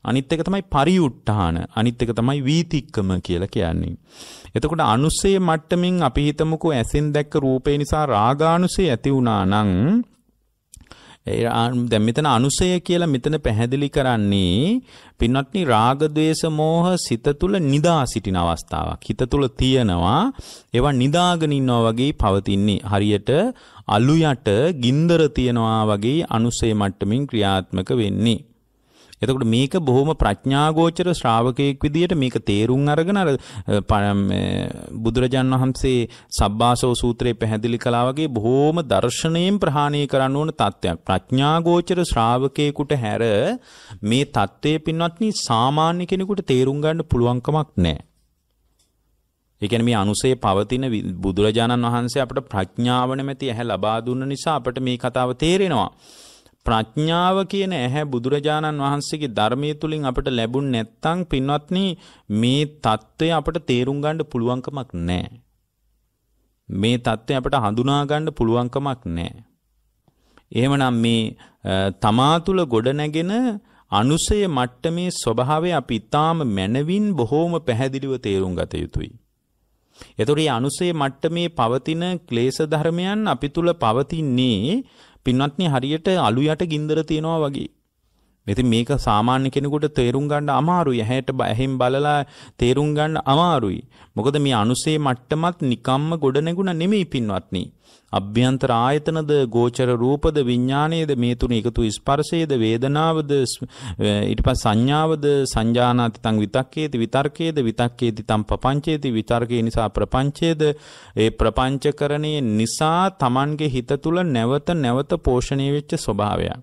අනිත් එක තමයි පරිඋට්ටාන. අනිත් එක තමයි වීතික්කම කියලා කියන්නේ. එතකොට අනුසය මට්ටමින් අපි හිතමුකෝ ඇසෙන් දැක්ක රූපේ නිසා රාගානුසය ඇති වුණා නම් දැන් මෙතන අනුසය කියලා මෙතන පැහැදිලි කරන්නේ පින්වත්නි රාග ద్వේස මෝහ සිත තුල නිදා සිටින අවස්ථාවක්. හිත තුල තියෙනවා ඒවා නිදාගෙන ඉන්නවා වගේ පවතින්නේ. හරියට අලු යට ගින්දර තියනවා වගේ අනුසය මට්ටමින් ක්‍රියාත්මක වෙන්නේ. එතකොට මේක බොහොම ප්‍රඥාගෝචර ශ්‍රාවකයෙක් විදිහට මේක තේරුම් අරගෙන අර බුදුරජාන් වහන්සේ සබ්බාසෝ සූත්‍රයේ පැහැදිලි කළා වගේ බොහොම දර්ශනයෙන් ප්‍රහාණය කරන්න ඕන තත්ත්වයක්. ප්‍රඥාගෝචර ශ්‍රාවකයෙකුට හැර මේ தત્ත්වය පින්වත්නි සාමාන්‍ය කෙනෙකුට තේරුම් ගන්න පුළුවන්කමක් නැහැ. ඒ කියන්නේ මේ අනුසය පවතින බුදුරජාණන් වහන්සේ අපට ප්‍රඥාව නැමැති ඇහැ ලබා දුන්න නිසා අපට මේ කතාව තේරෙනවා. ප්‍රඥාව කියන ඇහැ බුදුරජාණන් වහන්සේගේ ධර්මයේ තුලින් අපට ලැබුණ නැත්නම් පින්වත්නි මේ தত্ত্বය අපට තේරුම් ගන්න පුළුවන්කමක් නැහැ. මේ தত্ত্বය අපට හඳුනා ගන්න පුළුවන්කමක් නැහැ. එහෙමනම් මේ තමා තුල ගොඩ නැගෙන අනුසය මට්ටමේ ස්වභාවය අපි ඊටාම මැනවින් බොහෝම පැහැදිලිව තේරුම් ගත යුතුයි. එතකොට මේ අනුසය මට්ටමේ පවතින ක්ලේශ ධර්මයන් අපි තුල පවතින්නේ පින්වත්නි හරියට අලු යට ගින්දර තියනවා වගේ. ඉතින් මේක සාමාන්‍ය කෙනෙකුට තේරුම් ගන්න අමාරුයි. ඇහැට ඇහෙන් බලලා තේරුම් ගන්න අමාරුයි. මොකද මේ අනුසේ මට්ටමත් නිකම්ම ගොඩ නැගුණා නෙමෙයි පින්වත්නි. අභ්‍යන්තර ආයතනද ගෝචර රූපද විඥානයේද මේ තුන එකතු ස්පර්ශයේද වේදනාවද ඊට පස්ස සංඥාවද සංජානාති තං විතක්කේති විතර්කයේද විතක්කේති තං ප්‍රපංචේති විතර්කේ නිසා ප්‍රපංචයේද ඒ ප්‍රපංචකරණයේ නිසා Tamanගේ හිත තුල නැවත නැවත පෝෂණය වෙච්ච ස්වභාවයක්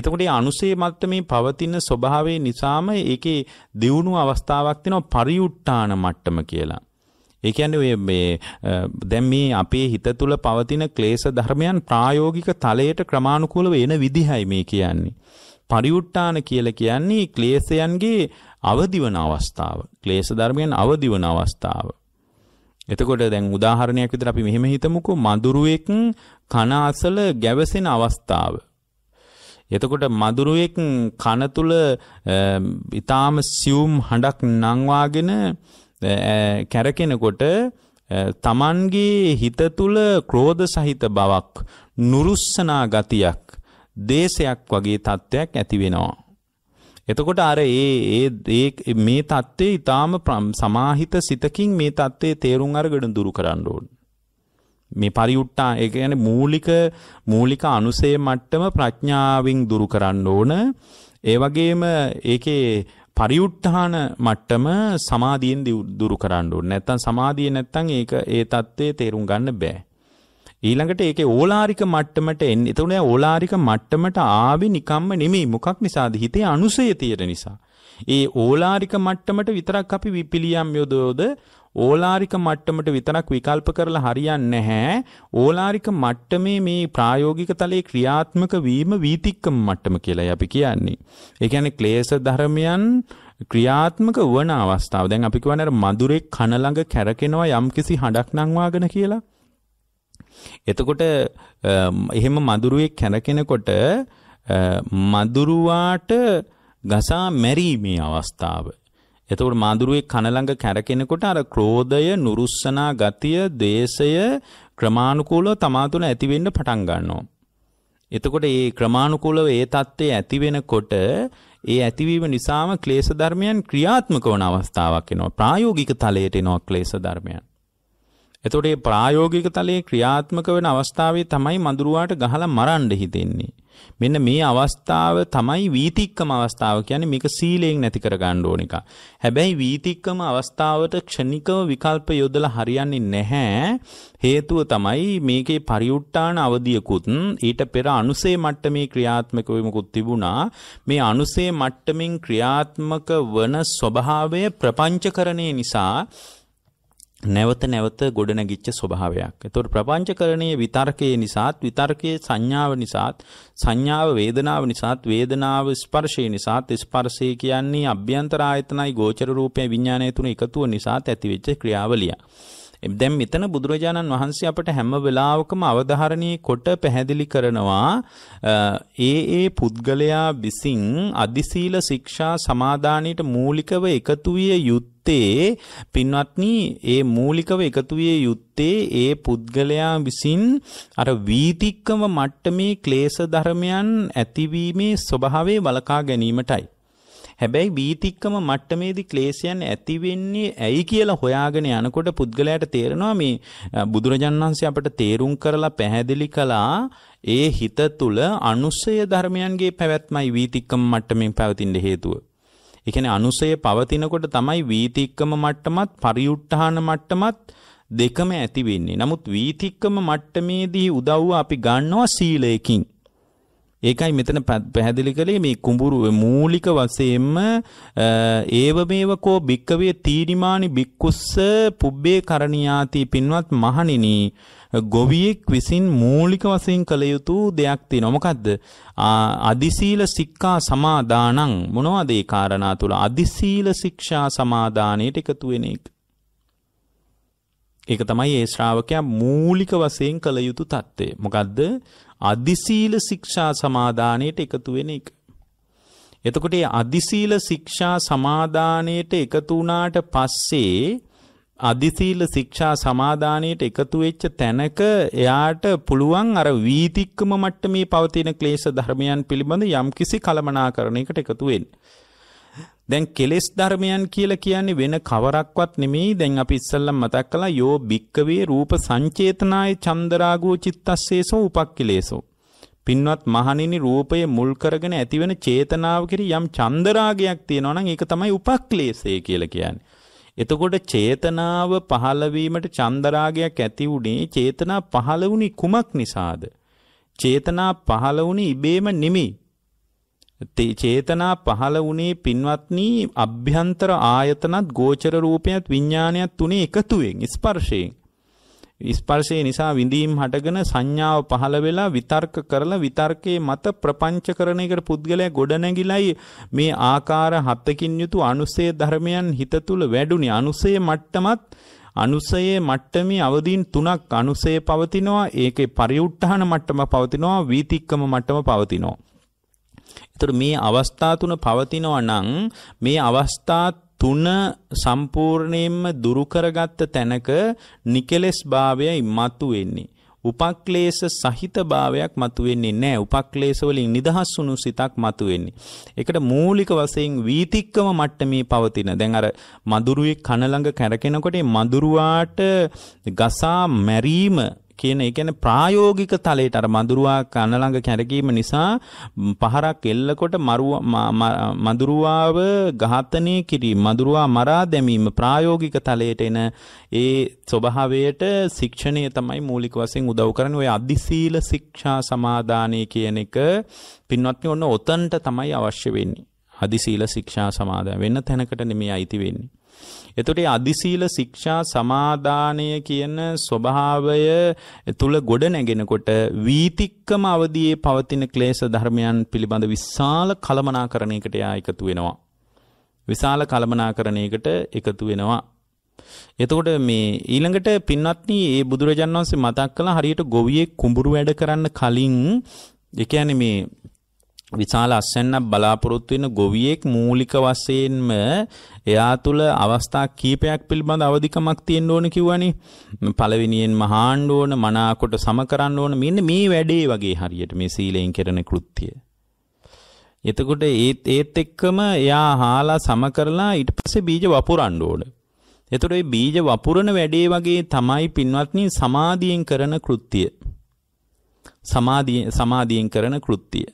එතකොට මේ අනුසේ මට්ටමේ පවතින ස්වභාවය නිසාම ඒකේ දියුණු අවස්ථාවක් තියෙනවා පරිඋට්ටාන මට්ටම කියලා ඒ කියන්නේ ඔය මේ දැන් මේ අපේ හිත තුළ පවතින ක්ලේශ ධර්මයන් ප්‍රායෝගික තලයට ක්‍රමානුකූලව එන විදිහයි මේ කියන්නේ. පරිඋට්ටාන කියලා කියන්නේ ක්ලේශයන්ගේ අවදිවන අවස්ථාව. ක්ලේශ ධර්මයන් අවදිවන අවස්ථාව. එතකොට දැන් උදාහරණයක් විදිහට අපි මෙහෙම හිතමුකෝ මදුරුවෙක් කන අසල ගැවසෙන අවස්ථාව. එතකොට මදුරුවෙක් කන තුල ඊටාම සියුම් හඬක් නංවාගෙන කැරකෙනකොට තමන්ගේ හිත තුළ ක්‍රෝධ සහිත බවක් නුරුස්සනා ගතියක් දේශයක් වගේ තත්ත්වයක් ඇති වෙනවා. එතකොට අර ඒ ඒ මේ தත්ත්වේ ඊටාම සමාහිත සිතකින් මේ தත්ත්වේ තේරුම් අරගෙන දුරු කරන්න ඕන. මේ පරිඋට්ටා ඒ කියන්නේ මූලික මූලික අනුසය මට්ටම ප්‍රඥාවෙන් දුරු කරන්න ඕන. ඒ වගේම ඒකේ පරිඋත්ථාන මට්ටම සමාධියෙන් දුරු කරන්න ඕනේ. නැත්තම් සමාධිය නැත්තම් ඒක ඒ தත්ත්වයේ තේරුම් ගන්න බෑ. ඊළඟට ඒකේ ඕලාරික මට්ටමට එන්නේ. එතකොට ඕලාරික මට්ටමට ආවේ නිකම්ම නෙමෙයි. මොකක් නිසාද? හිතේ අනුසය තියෙන නිසා. ඒ ඕලාරික මට්ටමට විතරක් අපි විපිලියම් යොදවද ඕලාරික මට්ටමට විතරක් විකල්ප කරලා හරියන්නේ නැහැ. ඕලාරික මට්ටමේ මේ ප්‍රායෝගික තලයේ ක්‍රියාත්මක වීම වීතික්කම මට්ටම කියලායි අපි කියන්නේ. ඒ කියන්නේ ක්ලේශ ධර්මයන් ක්‍රියාත්මක වන අවස්ථාව. දැන් අපි කියන්නේ මధుරේ කන ළඟ කැරකෙනවා යම්කිසි හඬක් නංවාගෙන කියලා. එතකොට එහෙම මధుරුවේ කැරකෙනකොට මధుරුවාට ගසා මැරීමේ අවස්ථාව එතකොට මාඳුරුවේ කන ළඟ කැරකෙනකොට අර ක්‍රෝධය, නුරුස්සනා ගතිය, ද්වේෂය ක්‍රමානුකූලව තමා තුළ ඇති වෙන්න පටන් ගන්නවා. එතකොට මේ ක්‍රමානුකූලව ඒ தත්ත්වය ඇති වෙනකොට ඒ ඇතිවීම නිසාම ක්ලේශ ධර්මයන් ක්‍රියාත්මක වන අවස්ථාවක් එනවා. ප්‍රායෝගික තලයට එනවා ක්ලේශ ධර්මයන්. එතකොට මේ ප්‍රායෝගික තලයේ ක්‍රියාත්මක වෙන අවස්ථාවේ තමයි මදුරුවාට ගහලා මරන්න හිතෙන්නේ. මෙන්න මේ අවස්ථාව තමයි වීතික්කම අවස්ථාව කියන්නේ මේක සීලයෙන් නැති කරගන්න ඕන එක. හැබැයි වීතික්කම අවස්ථාවට ක්ෂණිකව විකල්ප යොදලා හරියන්නේ නැහැ. හේතුව තමයි මේකේ පරිඋට්ටාන අවධියකුත් ඊට පෙර අනුසේ මට්ටමේ ක්‍රියාත්මක වීමකුත් තිබුණා. මේ අනුසේ මට්ටමින් ක්‍රියාත්මක වන ස්වභාවය ප්‍රපංචකරණය නිසා නැවත නැවත ගොඩනැගිච්ච ස්වභාවයක්. එතකොට ප්‍රපංචකරණයේ විතර්කයේ නිසාත් විතර්කයේ සංඥාව නිසාත් සංඥාව වේදනාව නිසාත් වේදනාව ස්පර්ශය නිසාත් ස්පර්ශය කියන්නේ අභ්‍යන්තර ආයතනයි ගෝචර රූපය විඥානය තුන එකතුව නිසාත් ඇතිවෙච්ච ක්‍රියාවලිය. දැන් මෙතන බුදුරජාණන් වහන්සේ අපට හැම වෙලාවකම අවධාරණී කොට පැහැදිලි කරනවා ඒ ඒ පුද්ගලයා විසින් අදිශීල ශික්ෂා සමාදානීට මූලිකව එකතු විය යුත්තේ යුත්තේ පින්වත්නි ඒ මූලිකව එකතු විය යුත්තේ ඒ පුද්ගලයා විසින් අර වීතික්කම මට්ටමේ ක්ලේශ ධර්මයන් ඇතිවීමේ ස්වභාවය වළකා ගැනීමටයි. හැබැයි වීතික්කම මට්ටමේදී ක්ලේශයන් ඇති වෙන්නේ ඇයි කියලා හොයාගෙන යනකොට පුද්ගලයාට තේරෙනවා මේ බුදුරජාණන් වහන්සේ අපට තේරුම් කරලා පැහැදිලි කළා ඒ හිත තුළ අනුසය ධර්මයන්ගේ පැවැත්මයි වීතික්කම මට්ටමින් පැවතින්න හේතුව. ඒ කියන්නේ අනුසය පවතිනකොට තමයි වීතික්කම මට්ටමත් පරිඋත්හාන මට්ටමත් දෙකම ඇති වෙන්නේ. නමුත් වීතික්කම මට්ටමේදී උදව්ව අපි ගන්නවා සීලයකින්. ඒකයි මෙතන පැහැදිලි කළේ මේ කුඹුරු මූලික වශයෙන්ම ඒව මේව කෝ භික්කවේ තීරිමානි භික්කුස්ස පුබ්බේ කරණියාති පින්වත් මහණෙනි ගොවියෙක් විසින් මූලික වශයෙන් කළ යුතු දෙයක් තියෙනවා. මොකද්ද? අදිශීල සික්ඛා සමාදානං මොනවද ඒ කාරණා තුල? අදිශීල ශික්ෂා සමාදානයට එකතු වෙන එක. ඒක තමයි ඒ ශ්‍රාවකයා මූලික වශයෙන් කළ යුතු தත්ත්වය. මොකද්ද? අදිශීල ශික්ෂා සමාදානයට එකතු වෙන එක. එතකොට මේ අදිශීල ශික්ෂා සමාදානයට එකතු වුණාට පස්සේ අදිසීල ශික්ෂා සමාදානයට එකතු වෙච්ච තැනක එයාට පුළුවන් අර වීතික්කම මට්ටමේ පවතින ක්ලේශ ධර්මයන් පිළිබඳ යම්කිසි කලමනාකරණයකට එකතු වෙන්න. දැන් කෙලෙස් ධර්මයන් කියලා කියන්නේ වෙන කවරක්වත් නෙමෙයි. දැන් අපි ඉස්සල්ලම මතක් කළා යෝ බික්කවේ රූප සංචේතනාය චන්දරාගෝ චිත්තස්සේසෝ උපක්ඛිලේසෝ. පින්වත් මහණෙනි රූපය මුල් කරගෙන ඇතිවන චේතනාව කෙරෙහි යම් චන්දරාගයක් තියෙනවා නම් ඒක තමයි උපක්ඛිලේසය කියලා කියන්නේ. එතකොට චේතනාව පහළවීමට චන්දරාගයක් ඇති වුණේ චේතනා පහළ වුණේ කුමක් නිසාද? චේතනා පහළ වුණේ ඉබේම නෙමෙයි. චේතනා පහළ වුණේ පින්වත්නි අභ්‍යන්තර ආයතනත් ගෝචර රූපයත් විඥානයත් තුනේ එකතුවෙන් ස්පර්ශයෙන් ස්පර්ශය නිසා විඳීම් හටගෙන සංඥාව පහළ වෙලා විතර්ක කරලා විතර්කයේ මත ප්‍රපංච කරන එකට පුද්ගලයා ගොඩනැගිලයි මේ ආකාර හතකින් යුතු අනුසය ධර්මයන් හිත තුල වැඩුණි අනුසය මට්ටමත් අනුසයේ මට්ටමේ අවදීන් තුනක් අනුසය පවතිනවා ඒකේ පරිඋත්ථාන මට්ටම පවතිනවා වීතික්කම මට්ටම පවතිනවා එතකොට මේ අවස්ථා තුන පවතිනවා නම් මේ අවස්ථා තුන සම්පූර්ණයෙන්ම දුරු කරගත්ත තැනක නිකලස් භාවයයි මතුවෙන්නේ. උපක්ලේශ සහිත භාවයක් මතුවෙන්නේ නැහැ. උපක්ලේශ වලින් නිදහස් වුණු සිතක් මතුවෙන්නේ. ඒකට මූලික වශයෙන් වීතික්කම මට්ටමේ පවතින. දැන් අර මදුරුවේ කන ළඟ කැරකෙනකොට මදුරුවාට ගසා මැරීම කියන ඒ කියන්නේ ප්‍රායෝගික තලයට අර මදුරුවා කන ළඟ කැරකීම නිසා පහරක් එල්ලකොට මදුරුවාව ඝාතනය කිරීම මදුරුවා මරා දැමීම ප්‍රායෝගික තලයට එන ඒ ස්වභාවයට ශික්ෂණය තමයි මූලික වශයෙන් උදව් කරන්නේ ওই අදිශීල ශික්ෂා සමාදානය කියන එක පින්වත්නි ඔන්න ඔතන්ට තමයි අවශ්‍ය වෙන්නේ අදිශීල ශික්ෂා සමාදාන වෙන තැනකට නෙමෙයි අයිති වෙන්නේ එතකොට අදිශීල ශික්ෂා සමාදානය කියන ස්වභාවය තුල ගොඩ නැගෙනකොට වීතික්කම අවදියේ පවතින ක්ලේශ ධර්මයන් පිළිබඳ විශාල කලමනාකරණයකට එයා එකතු වෙනවා. විශාල කලමනාකරණයකට එකතු වෙනවා. එතකොට මේ ඊළඟට පින්වත්නි ඒ බුදුරජාණන් වහන්සේ මතක් කළා හරියට ගොවියෙක් කුඹුරු වැඩ කරන්න කලින් ඒ කියන්නේ මේ විශාල අස්වැන්නක් බලාපොරොත්තු වෙන ගොවියෙක් මූලික වශයෙන්ම එයා තුළ අවස්ථා කීපයක් පිළිබඳ අවධිකමක් තියෙන්න ඕන කිව්වනේ. පළවෙනියෙන් මහාන්න ඕන, මනාකොට සම කරන්න ඕන. මෙන්න මේ වැඩේ වගේ හරියට මේ සීලයෙන් කරන කෘත්‍යය. එතකොට ඒත් ඒත් එක්කම එයා හාලා සම කරලා ඊට පස්සේ බීජ වපුරන්න ඕන. එතකොට මේ බීජ වපුරන වැඩේ වගේ තමයි පින්වත්නි සමාධියෙන් කරන කෘත්‍යය. සමාධියෙන් සමාධියෙන් කරන කෘත්‍යය.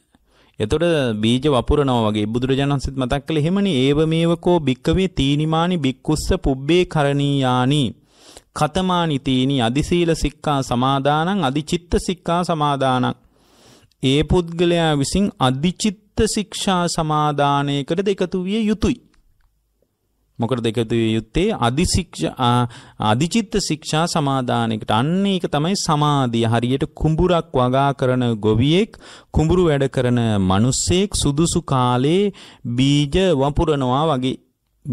එතකොට බීජ වපුරනවා වගේ බුදුරජාණන් වහන්සේත් මතක් කළේ එහෙමනේ ඒව මේවකෝ භික්කවේ තීනිමානි භික්කුස්ස පුබ්බේ කරණීයානි කතමානි තීනි අදිශීල සික්ඛා සමාදානං අදිචිත්ත සික්ඛා සමාදානං ඒ පුද්ගලයා විසින් අදිචිත්ත ශික්ෂා සමාදානයකට දෙකතු විය යුතුය මොකටද එකතු විය යුත්තේ අදිශික්ෂා අදිචිත්ත ශික්ෂා සමාදානයකට අන්න ඒක තමයි සමාධිය හරියට කුඹුරක් වගා කරන ගොවියෙක් කුඹුරු වැඩ කරන මිනිස්සෙක් සුදුසු කාලේ බීජ වපුරනවා වගේ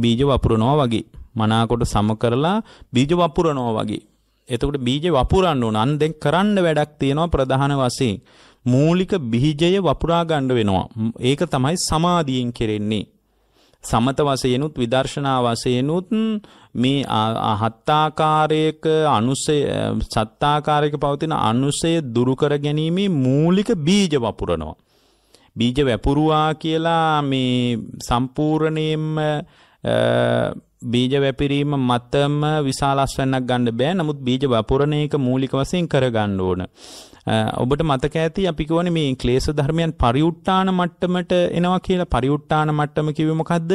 බීජ වපුරනවා වගේ මනාකොට සම කරලා බීජ වපුරනවා වගේ එතකොට බීජ වපුරන්න ඕන අන්න දැන් කරන්න වැඩක් තියෙනවා ප්‍රධාන වශයෙන් මූලික බීජය වපුරා ගන්න වෙනවා ඒක තමයි සමාධියෙන් කෙරෙන්නේ සමත වශයෙන්ුත් විදර්ශනා වශයෙන්ුත් මේ හත්තාකාරයක අනුසය සත්තාකාරයක පවතින අනුසය දුරු කර ගැනීමේ මූලික බීජ වපුරනවා. බීජ වැපුරුවා කියලා මේ සම්පූර්ණයෙන්ම බීජ වැපිරීම මතම විශාලස් වන්නක් ගන්න බෑ නමුත් බීජ වපුරණ එක මූලික වශයෙන් කරගන්න ඕන. ඔබට මතක ඇති අපි කියන්නේ මේ ක්ලේශ ධර්මයන් පරිඋත්තාන මට්ටමට එනවා කියලා පරිඋත්තාන මට්ටම කිව්වෙ මොකද්ද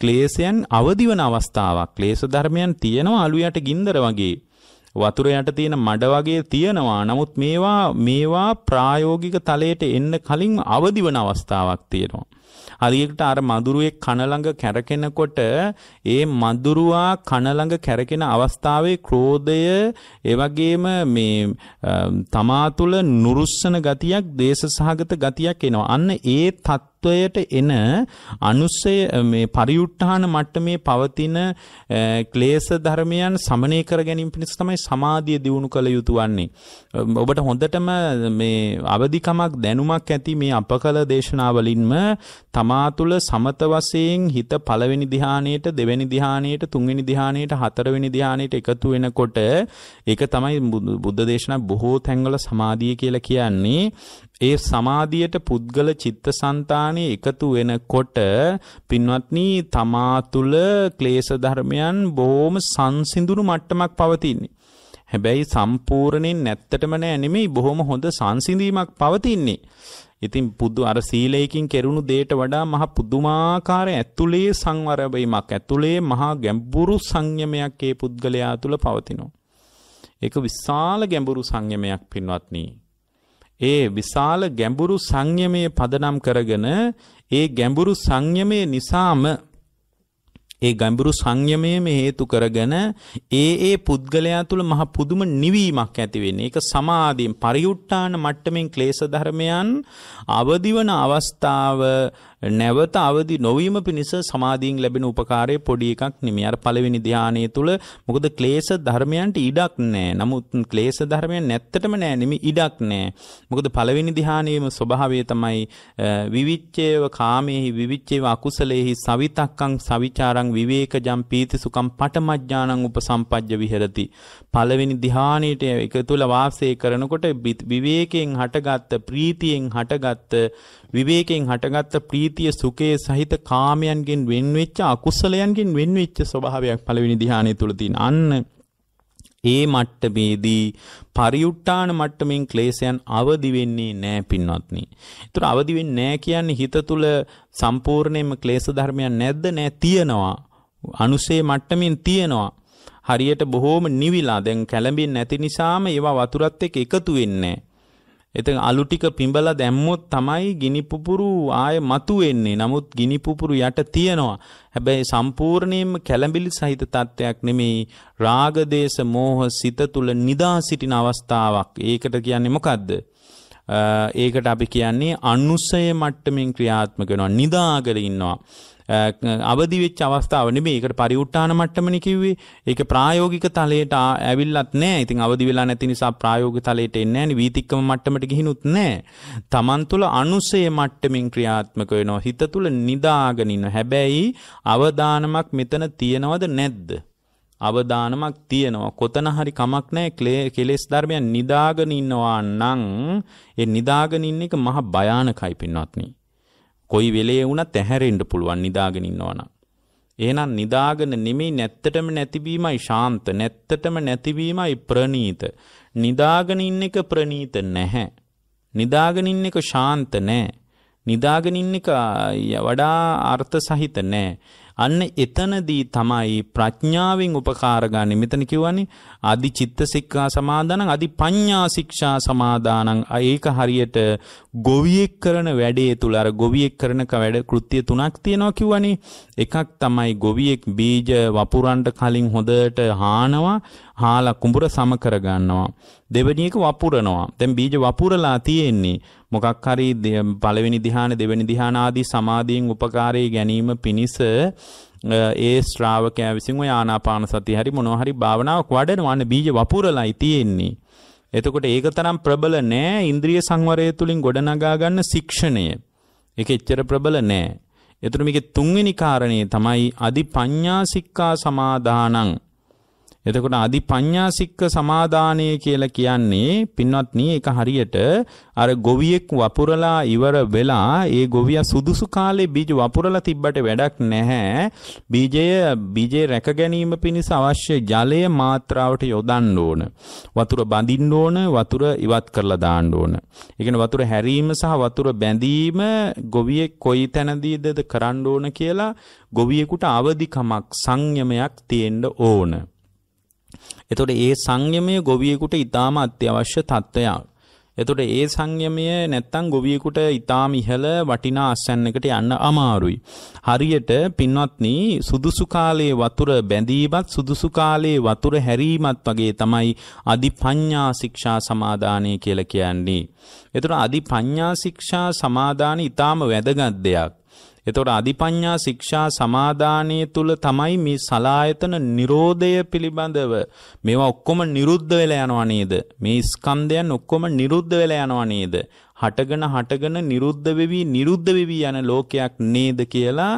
ක්ලේශයන් අවදිවන අවස්ථාවක් ක්ලේශ ධර්මයන් තියෙනවා අලුයට ගින්දර වගේ වතුර යට තියෙන මඩ වගේ තියෙනවා. නමුත් මේවා මේවා ප්‍රායෝගික තලයට එන්න කලින් අවදිවන අවස්ථාවක් තියෙනවා. හරියට අර මදුරුවේ කන ළඟ කැරකෙනකොට ඒ මදුරුවා කන ළඟ කැරකෙන අවස්ථාවේ ක්‍රෝධය ඒ වගේම මේ තමා තුළ නුරුස්සන ගතියක් දේශසහගත ගතියක් එනවා. අන්න ඒ තත්වයට එන අනුස්සය මේ පරිඋත්ථාන මට්ටමේ පවතින ක්ලේශ ධර්මයන් සමනය කර ගැනීම පිණිස තමයි සමාධිය දියුණු කළ යුතු වන්නේ. ඔබට හොඳටම මේ අවදිකමක් දැනුමක් ඇති මේ අපකල දේශනාවලින්ම තමා තුළ සමත වශයෙන් හිත පළවෙනි ධානයේට දෙවෙනි ධානයේට තුන්වෙනි ධානයේට හතරවෙනි ධානයේට එකතු වෙනකොට ඒක තමයි බුද්ධ දේශනා බොහෝ තැන්වල සමාධිය කියලා කියන්නේ ඒ සමාධියට පුද්ගල චිත්තසංතානෙ එකතු වෙනකොට පින්වත්නි තමා තුළ ක්ලේශ ධර්මයන් බොහොම සංසිඳුණු මට්ටමක් පවතින්නේ හැබැයි සම්පූර්ණයෙන් නැත්තටම නෑ නෙමෙයි බොහොම හොඳ සංසිඳීමක් පවතින්නේ ඉතින් පුදු අර සීලයකින් කෙරුණු දේට වඩා මහ පුදුමාකාර ඇතුලේ සංවරවීමක් ඇතුලේ මහා ගැඹුරු සංයමයක් ඒ පුද්ගලයා තුළ පවතිනවා. ඒක විශාල ගැඹුරු සංයමයක් පින්වත්නි. ඒ විශාල ගැඹුරු සංයමයේ පදනම් කරගෙන ඒ ගැඹුරු සංයමයේ නිසාම ඒ ගැඹුරු සංයමයම හේතු කරගෙන ඒ ඒ පුද්ගලයා තුළ මහ පුදුම නිවීමක් ඇති වෙන්නේ. ඒක සමාධියෙන් පරිඋට්ටාන මට්ටමින් ක්ලේශ ධර්මයන් අවදිවන අවස්ථාව නැවත අවදි නොවීම පිණිස සමාධියෙන් ලැබෙන උපකාරය පොඩි එකක් නෙමෙයි. අර පළවෙනි ධානයේ තුල මොකද ක්ලේශ ධර්මයන්ට ඉඩක් නැහැ. නමුත් ක්ලේශ ධර්මයන් නැත්තටම නැහැ නෙමෙයි ඉඩක් නැහැ. මොකද පළවෙනි ධානයේම ස්වභාවය තමයි විවිච්ඡේව කාමේහි විවිච්ඡේව අකුසලේහි සවිතක්කං සවිචාරං විවේකජම් පීතිසුකම් පටමඥානං උපසම්පජ්ජ විහෙරති. පළවෙනි ධානයේට එක තුල වාසය කරනකොට විවේකයෙන් හටගත් ප්‍රීතියෙන් හටගත් විවේකයෙන් හටගත්ත ප්‍රීතිය සුඛයේ සහිත කාමයන්ගෙන් වෙන්වෙච්ච අකුසලයන්ගෙන් වෙන්වෙච්ච ස්වභාවයක් පළවෙනි ධ්‍යානය තුල තියෙන අන්න ඒ මට්ටමේදී පරිඋට්ටාන මට්ටමින් ක්ලේශයන් අවදි වෙන්නේ නැහැ පින්වත්නි. ඒතර අවදි වෙන්නේ නැහැ කියන්නේ හිත තුල සම්පූර්ණයෙන්ම ක්ලේශ ධර්මයන් නැද්ද? නැහැ තියෙනවා. අනුසේ මට්ටමින් තියෙනවා. හරියට බොහෝම නිවිලා දැන් කැළඹින් නැති නිසාම ඒවා වතුරත් එක්ක එකතු වෙන්නේ එතන අලු ටික පිඹලා දැම්මොත් තමයි ගිනි පුපුරු ආය මතුවෙන්නේ. නමුත් ගිනි පුපුරු යට තියෙනවා. හැබැයි සම්පූර්ණයෙන්ම කැළඹිලි සහිත තත්ත්වයක් නෙමෙයි. රාග දේශ මෝහ සිත තුල නිදා සිටින අවස්ථාවක්. ඒකට කියන්නේ මොකද්ද? ඒකට අපි කියන්නේ අනුසය මට්ටමින් ක්‍රියාත්මක වෙනවා. නිදාගෙන ඉන්නවා. අවදි වෙච්ච අවස්ථාව නෙමෙයි. ඒකට පරිඋත්ථාන මට්ටමනේ කිව්වේ. ඒක ප්‍රායෝගික තලයට ඇවිල්ලත් නැහැ. ඉතින් අවදි වෙලා නැති නිසා ප්‍රායෝගික තලයට එන්නේ නැහැ. වීතික්කම මට්ටමට ගිහිනුත් නැහැ. Taman තුල අනුසය මට්ටමින් ක්‍රියාත්මක වෙනවා. හිත තුල නිදාගෙන ඉන්න. හැබැයි අවදානමක් මෙතන තියනවද නැද්ද? අවදානමක් තියෙනවා. කොතන හරි කමක් නැහැ. කෙලෙස් ධර්මයන් නිදාගෙන ඉන්නවා නම් ඒ නිදාගෙන ඉන්න එක මහ භයානකයි පින්වත්නි. කොයි වෙලේ වුණත් ඇහැරෙන්න පුළුවන් නිදාගෙන ඉන්නවනම්. එහෙනම් නිදාගෙන නෙමෙයි නැත්තටම නැතිවීමයි ශාන්ත නැත්තටම නැතිවීමයි ප්‍රණීත. නිදාගෙන ඉන්න එක ප්‍රණීත නැහැ. නිදාගෙන ඉන්න එක ශාන්ත නැහැ. නිදාගෙන ඉන්න එක වඩා අර්ථ සහිත නැහැ. අන්න එතනදී තමයි ප්‍රඥාවෙන් උපකාර ගන්න. මෙතන කියවනේ අදි චිත්ත ශික්ෂා සමාදානං අදි පඤ්ඤා ශික්ෂා සමාදානං ඒක හරියට ගොවියෙක් කරන වැඩේ තුල අර ගොවියෙක් කරන වැඩ කෘත්‍ය තුනක් තියෙනවා කිව්වනේ එකක් තමයි ගොවියෙක් බීජ වපුරන්ට කලින් හොඳට හානවා හාලා කුඹුර සම කර ගන්නවා දෙවෙනි එක වපුරනවා දැන් බීජ වපුරලා තියෙන්නේ මොකක් හරි පළවෙනි ධ්‍යාන දෙවෙනි ධ්‍යාන ආදී සමාධියෙන් උපකාරයේ ගැනීම පිණිස ඒ ශ්‍රාවකයා විසින් ඔය ආනාපාන සතිය හරි මොනවා හරි භාවනාවක් වඩනවා අන්න බීජ වපුරලයි තියෙන්නේ. එතකොට ඒක තරම් ප්‍රබල නෑ ඉන්ද්‍රිය සංවරය තුලින් ගොඩනගා ගන්න ශික්ෂණය. ඒක එච්චර ප්‍රබල නෑ. එතන මේකේ තුන්වෙනි කාරණේ තමයි අදි පඤ්ඤා සික්ඛා සමාදානං එතකොට අදි පඤ්ඤාසික්ක සමාදානය කියලා කියන්නේ පින්වත්නි ඒක හරියට අර ගොවියෙක් වපුරලා ඉවර වෙලා ඒ ගොවියා සුදුසු කාලේ බීජ වපුරලා තිබ්බට වැඩක් නැහැ බීජය බීජේ රැක ගැනීම පිණිස අවශ්‍ය ජලය මාත්‍රාවට යොදන්න ඕන වතුර බඳින්න ඕන වතුර ඉවත් කරලා දාන්න ඕන ඒ වතුර හැරීම සහ වතුර බැඳීම ගොවියෙක් කොයි තැනදීද කරන්න ඕන කියලා ගොවියෙකුට අවදිකමක් සංයමයක් තියෙන්න ඕන එතකොට ඒ සංයමය ගොවියෙකුට ඊටාම අත්‍යවශ්‍ය தত্ত্বයක්. එතකොට ඒ සංයමය නැත්තම් ගොවියෙකුට ඊටාම ඉහළ වටිනා අස්වැන්නකට යන්න අමාරුයි. හරියට පින්වත්නි සුදුසු කාලයේ වතුර බැඳීමත් සුදුසු කාලයේ වතුර හැරීමත් වගේ තමයි අදිපඤ්ඤා ශික්ෂා සමාදානය කියලා කියන්නේ. එතකොට අදිපඤ්ඤා ශික්ෂා සමාදාන ඊටාම වැදගත් දෙයක්. එතකොට අධිපඤ්ඤා ශික්ෂා සමාදානයේ තුල තමයි මේ සලායතන නිරෝධය පිළිබඳව මේවා ඔක්කොම නිරුද්ධ වෙලා යනවා නේද? මේ ස්කන්ධයන් ඔක්කොම නිරුද්ධ වෙලා යනවා නේද? හටගෙන හටගෙන නිරුද්ධ වෙවි නිරුද්ධ වෙවි යන ලෝකයක් නේද කියලා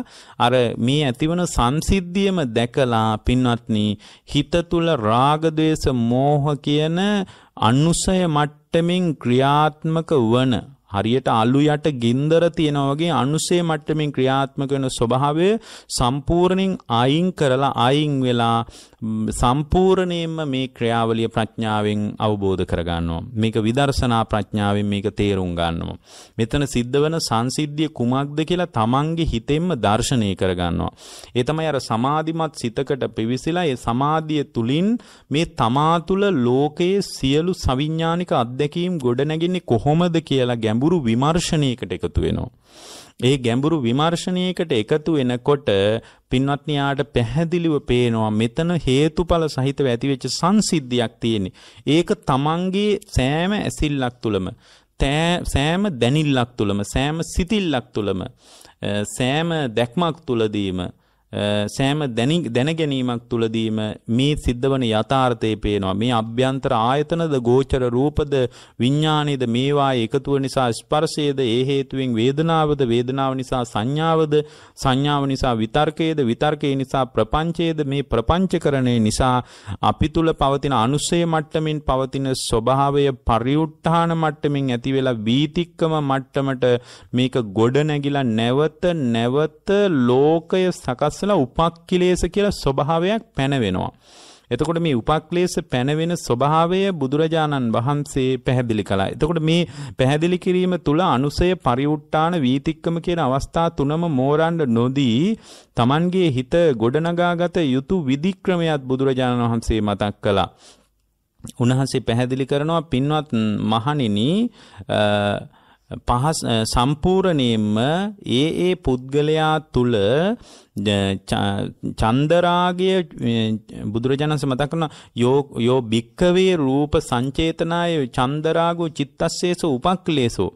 අර මේ ඇතිවන සංසිද්ධියම දැකලා පින්වත්නි හිත තුල රාග ద్వේෂ මෝහ කියන අනුසය මට්ටමින් ක්‍රියාත්මක වන හරියට අලු යට ගින්දර තියෙනා වගේ අනුසේ මට්ටමින් ක්‍රියාත්මක වෙන ස්වභාවය සම්පූර්ණයෙන් අයින් කරලා අයින් වෙලා සම්පූර්ණයෙන්ම මේ ක්‍රියාවලිය ප්‍රඥාවෙන් අවබෝධ කරගන්නවා. මේක විදර්ශනා ප්‍රඥාවෙන් මේක තේරුම් ගන්නවා. මෙතන සිද්ධ වෙන සංසිද්ධිය කුමක්ද කියලා තමන්ගේ හිතෙන්ම දර්ශනය කරගන්නවා. ඒ තමයි අර සමාධිමත් සිතකට පිවිසිලා ඒ සමාධිය තුලින් මේ තමා තුළ ලෝකයේ සියලු සවිඥානික අත්දැකීම් ගොඩනැගෙන්නේ කොහොමද කියලා ගැඹුරු විමර්ශනයකට එකතු වෙනවා. ඒ ගැඹුරු විමර්ශනයකට එකතු වෙනකොට පින්වත්නි යාට පැහැදිලිව පේනවා මෙතන හේතුඵල සහිතව ඇතිවෙච්ච සංසිද්ධියක් තියෙන්නේ. ඒක තමන්ගේ සෑම ඇසිල්ලක් තුළම සෑම දැනිල්ලක් තුළම සෑම සිතිල්ලක් තුළම සෑම දැක්මක් තුළදීම සෑම දැනගැනීමක් තුළදීම මේ සිද්ධවන යථාර්ථය පේනවා. මේ අභ්‍යන්තර ආයතනද ගෝචර රූපද විඤ්ඥානයද මේවා එකතුව නිසා ස්පර්සයද ඒ හේතුවෙන් වේදනාවද වේදනාව නිසා සංඥාවද සංඥාව නිසා විතර්කයේද විතර්කය නිසා ප්‍රපංචයේද මේ ප්‍රපංචකරණය නිසා අපි තුළ පවතින අනුස්සේ මට්ටමින් පවතින ස්වභාවය පරියුට්ඨාන මට්ටමින් ඇතිවෙලා වීතික්කම මට්ටමට මේක ගොඩ නැගිලා නැවත නැවත ලෝකය සකස් ඉස්සලා උපක්ඛිලේශ කියලා ස්වභාවයක් පැනවෙනවා. එතකොට මේ උපක්ලේශ පැනවෙන ස්වභාවය බුදුරජාණන් වහන්සේ පැහැදිලි කළා. එතකොට මේ පැහැදිලි කිරීම තුළ අනුසය පරිවුට්ටාන වීතික්කම කියන අවස්ථා තුනම මෝරන්න නොදී Tamanගේ හිත ගොඩනගාගත යුතු විධික්‍රමයක් බුදුරජාණන් වහන්සේ මතක් කළා. උන්වහන්සේ පැහැදිලි කරනවා පින්වත් මහණෙනි පහස් සම්පූර්ණයෙන්ම ඒ ඒ පුද්ගලයා තුළ චන්දරාගය බුදුරජාණන්සේ මතක් කරන යෝ යෝ භික්කවේ රූප සංචේතනාය චන්දරාගෝ චිත්තස්සේසෝ උපක්ලේසෝ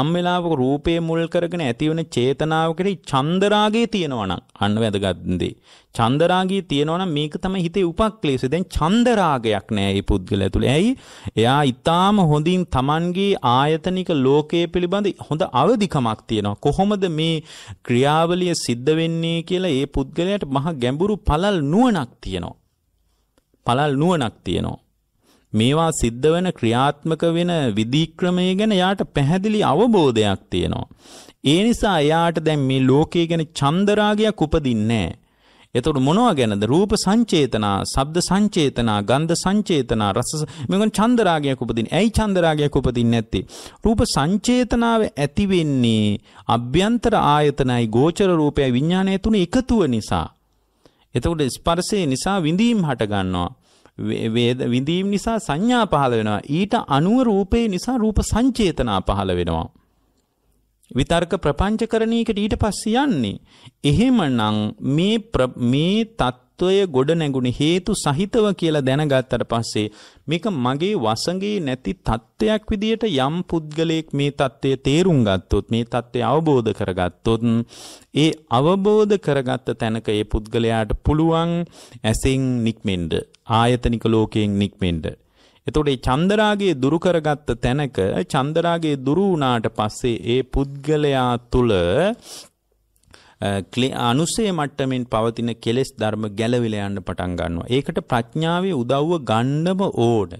යම් වෙලාවක රූපේ මුල් කරගෙන ඇති වෙන චේතනාව කෙරෙහි චන්දරාගය තියෙනවා නම් අන්න වැදගත් දේ චන්දරාගය තියෙනවා නම් මේක තමයි හිතේ උපක්ලේශය. දැන් චන්දරාගයක් නෑ මේ පුද්ගලයා තුල. ඇයි? එයා ඊටාම හොඳින් Tamanගේ ආයතනික ලෝකයේ පිළිබඳ හොඳ අවදිකමක් තියෙනවා. කොහොමද මේ ක්‍රියාවලිය සිද්ධ වෙන්නේ කියලා ඒ පුද්ගලයාට මහ ගැඹුරු පළල් නුවණක් තියෙනවා. පළල් නුවණක් තියෙනවා. මේවා සිද්ධ වෙන ක්‍රියාත්මක වෙන විධික්‍රමය ගැන යාට පැහැදිලි අවබෝධයක් තියෙනවා. ඒ නිසා එයාට දැන් මේ ලෝකයේ ගැන චන්දරාගයක් උපදින්නේ නැහැ. එතකොට මොනවා ගැනද රූප සංචේතනා, ශබ්ද සංචේතනා, ගන්ධ සංචේතනා, රස මේකෙන් චන්දරාගයක් උපදින. ඇයි චන්දරාගයක් උපදින්නේ නැත්තේ? රූප සංචේතනාව ඇති වෙන්නේ අභ්‍යන්තර ආයතනයි ගෝචර රූපයයි විඥානය තුන එකතුව නිසා. එතකොට ස්පර්ශය නිසා විඳීම් හට ගන්නවා. වේද විඳීම් නිසා සංඥා පහළ වෙනවා. ඊට අනුව රූපේ නිසා රූප සංචේතනා පහළ වෙනවා. විතර්ක ප්‍රපංචකරණයකට ඊට පස්සේ යන්නේ. එහෙමනම් මේ මේ తত্ত্বය ගොඩ නැගුණේ හේතු සහිතව කියලා දැනගත්තට පස්සේ මේක මගේ වසඟේ නැති தත්වයක් විදියට යම් පුද්ගලයෙක් මේ தත්වය තේරුම් ගත්තොත් මේ தත්වය අවබෝධ කරගත්තොත් ඒ අවබෝධ කරගත්ත තැනක ඒ පුද්ගලයාට පුළුවන් ඇසින් නික්මෙන්න ආයතනික ලෝකයෙන් නික්මෙන්න එතකොට මේ චන්දරාගයේ දුරු කරගත්ත තැනක චන්දරාගයේ දුරු වුණාට පස්සේ ඒ පුද්ගලයා තුල අනුසේ මට්ටමින් පවතින කෙලෙස් ධර්ම ගැලවිලා යන්න පටන් ගන්නවා. ඒකට ප්‍රඥාවේ උදව්ව ගන්නම ඕන.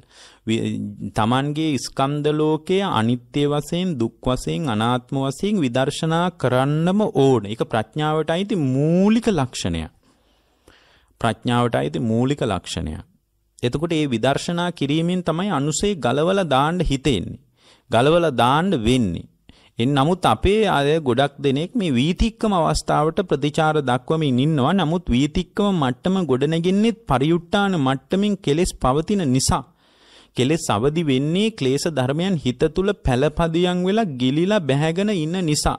තමන්ගේ ස්කන්ධ ලෝකය අනිත්‍ය වශයෙන්, දුක් වශයෙන්, අනාත්ම වශයෙන් විදර්ශනා කරන්නම ඕන. ඒක ප්‍රඥාවට අයිති මූලික ලක්ෂණයක්. ප්‍රඥාවට අයිති මූලික ලක්ෂණයක්. එතකොට ඒ විදර්ශනා කිරීමෙන් තමයි අනුසේ ගලවලා දාන්න හිතෙන්නේ. ගලවලා දාන්න වෙන්නේ. එන් නමුත් අපේ අය ගොඩක් දෙනෙක් මේ වීතික්කම අවස්ථාවට ප්‍රතිචාර දක්වමින් ඉන්නවා. නමුත් වීතික්කම මට්ටම ගොඩනගින්නෙත් පරියුට්ටාන මට්ටමින් කෙලෙස් පවතින නිසා. කෙලෙස් අවදි වෙන්නේ ක්ලේශ ධර්මයන් හිත තුල පැලපදියම් වෙලා ගිලිලා බැහැගෙන ඉන්න නිසා.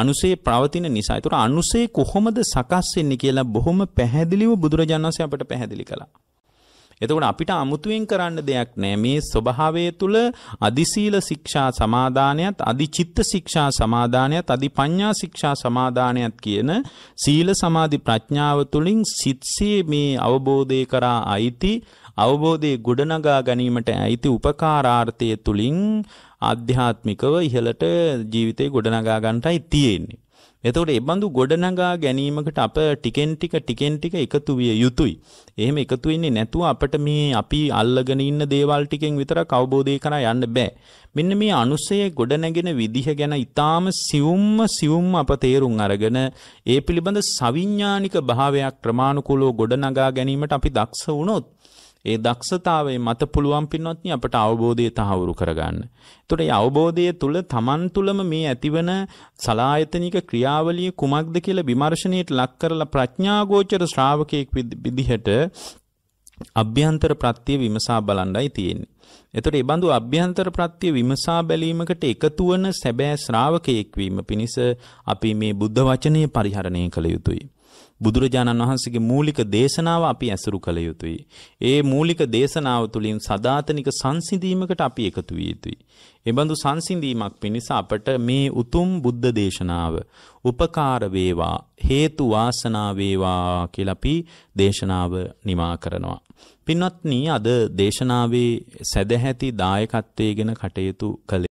අනුසේ ප්‍රවතින නිසා. ඒතර අනුසේ කොහොමද සකස් වෙන්නේ කියලා බොහොම පැහැදිලිව බුදුරජාණන් වහන්සේ අපට පැහැදිලි කළා. එතකොට අපිට අමුතුවෙන් කරන්න දෙයක් නෑ මේ ස්වභාවය තුළ අදිශීල ශික්ෂා සමාදානයත් අදිචිත්ත ශික්ෂා සමාදානයත් අදි පඤ්ඤා ශික්ෂා සමාදානයත් කියන සීල සමාධි ප්‍රඥාව තුළින් සිත්සේ මේ අවබෝධය කරා අයිති අවබෝධයේ ගොඩනගා ගැනීමට ඇති උපකාරාර්ථය තුලින් ආධ්‍යාත්මිකව ඉහළට ජීවිතේ ගොඩනගා ගන්නටයි තියෙන්නේ. එතකොට ඒ බඳු ගොඩනගා ගැනීමකට අප ටිකෙන් ටික ටිකෙන් ටික එකතු විය යුතුයි. එහෙම එකතු වෙන්නේ නැතුව අපිට මේ අපි අල්ලගෙන ඉන්න දේවල් ටිකෙන් විතරක් අවබෝධය කරා යන්න බෑ. මෙන්න මේ අනුසයේ ගොඩනැගෙන විදිහ ගැන ඊටාම සියුම්ම සියුම් අප තේරුම් අරගෙන ඒ පිළිබඳ සවිඥානික භාවයක් ක්‍රමානුකූලව ගොඩනගා ගැනීමට අපි දක්ෂ වුණොත් ඒ දක්ෂතාවයේ මත පුළුවන් පින්වත්නි අපට අවබෝධය තහවුරු කරගන්න. එතකොට මේ අවබෝධය තුල Taman තුලම මේ ඇතිවන සලායතනික ක්‍රියාවලිය කුමක්ද කියලා විමර්ශනයට ලක් කරලා ප්‍රඥාගෝචර ශ්‍රාවකයෙක් විදිහට අභ්‍යන්තර ප්‍රත්‍ය විමසා බලන්නයි තියෙන්නේ. එතකොට මේ බඳු අභ්‍යන්තර ප්‍රත්‍ය විමසා බැලීමකට එකතු වන සැබෑ ශ්‍රාවකයෙක් වීම පිණිස අපි මේ බුද්ධ වචනය පරිහරණය කළ යුතුයි. බුදුරජාණන් වහන්සේගේ මූලික දේශනාව අපි ඇසුරු කළ යුතුයි. ඒ මූලික දේශනාව තුළින් සදාතනික සංසිඳීමකට අපි එකතු විය යුතුයි. එබඳු සංසිඳීමක් පිණිස අපට මේ උතුම් බුද්ධ දේශනාව උපකාර වේවා හේතු වාසනා වේවා කියලා අපි දේශනාව නිමා කරනවා. පින්වත්නි අද දේශනාවේ සැදැහැති දායකත්වයේ ගැන කටයුතු කළේ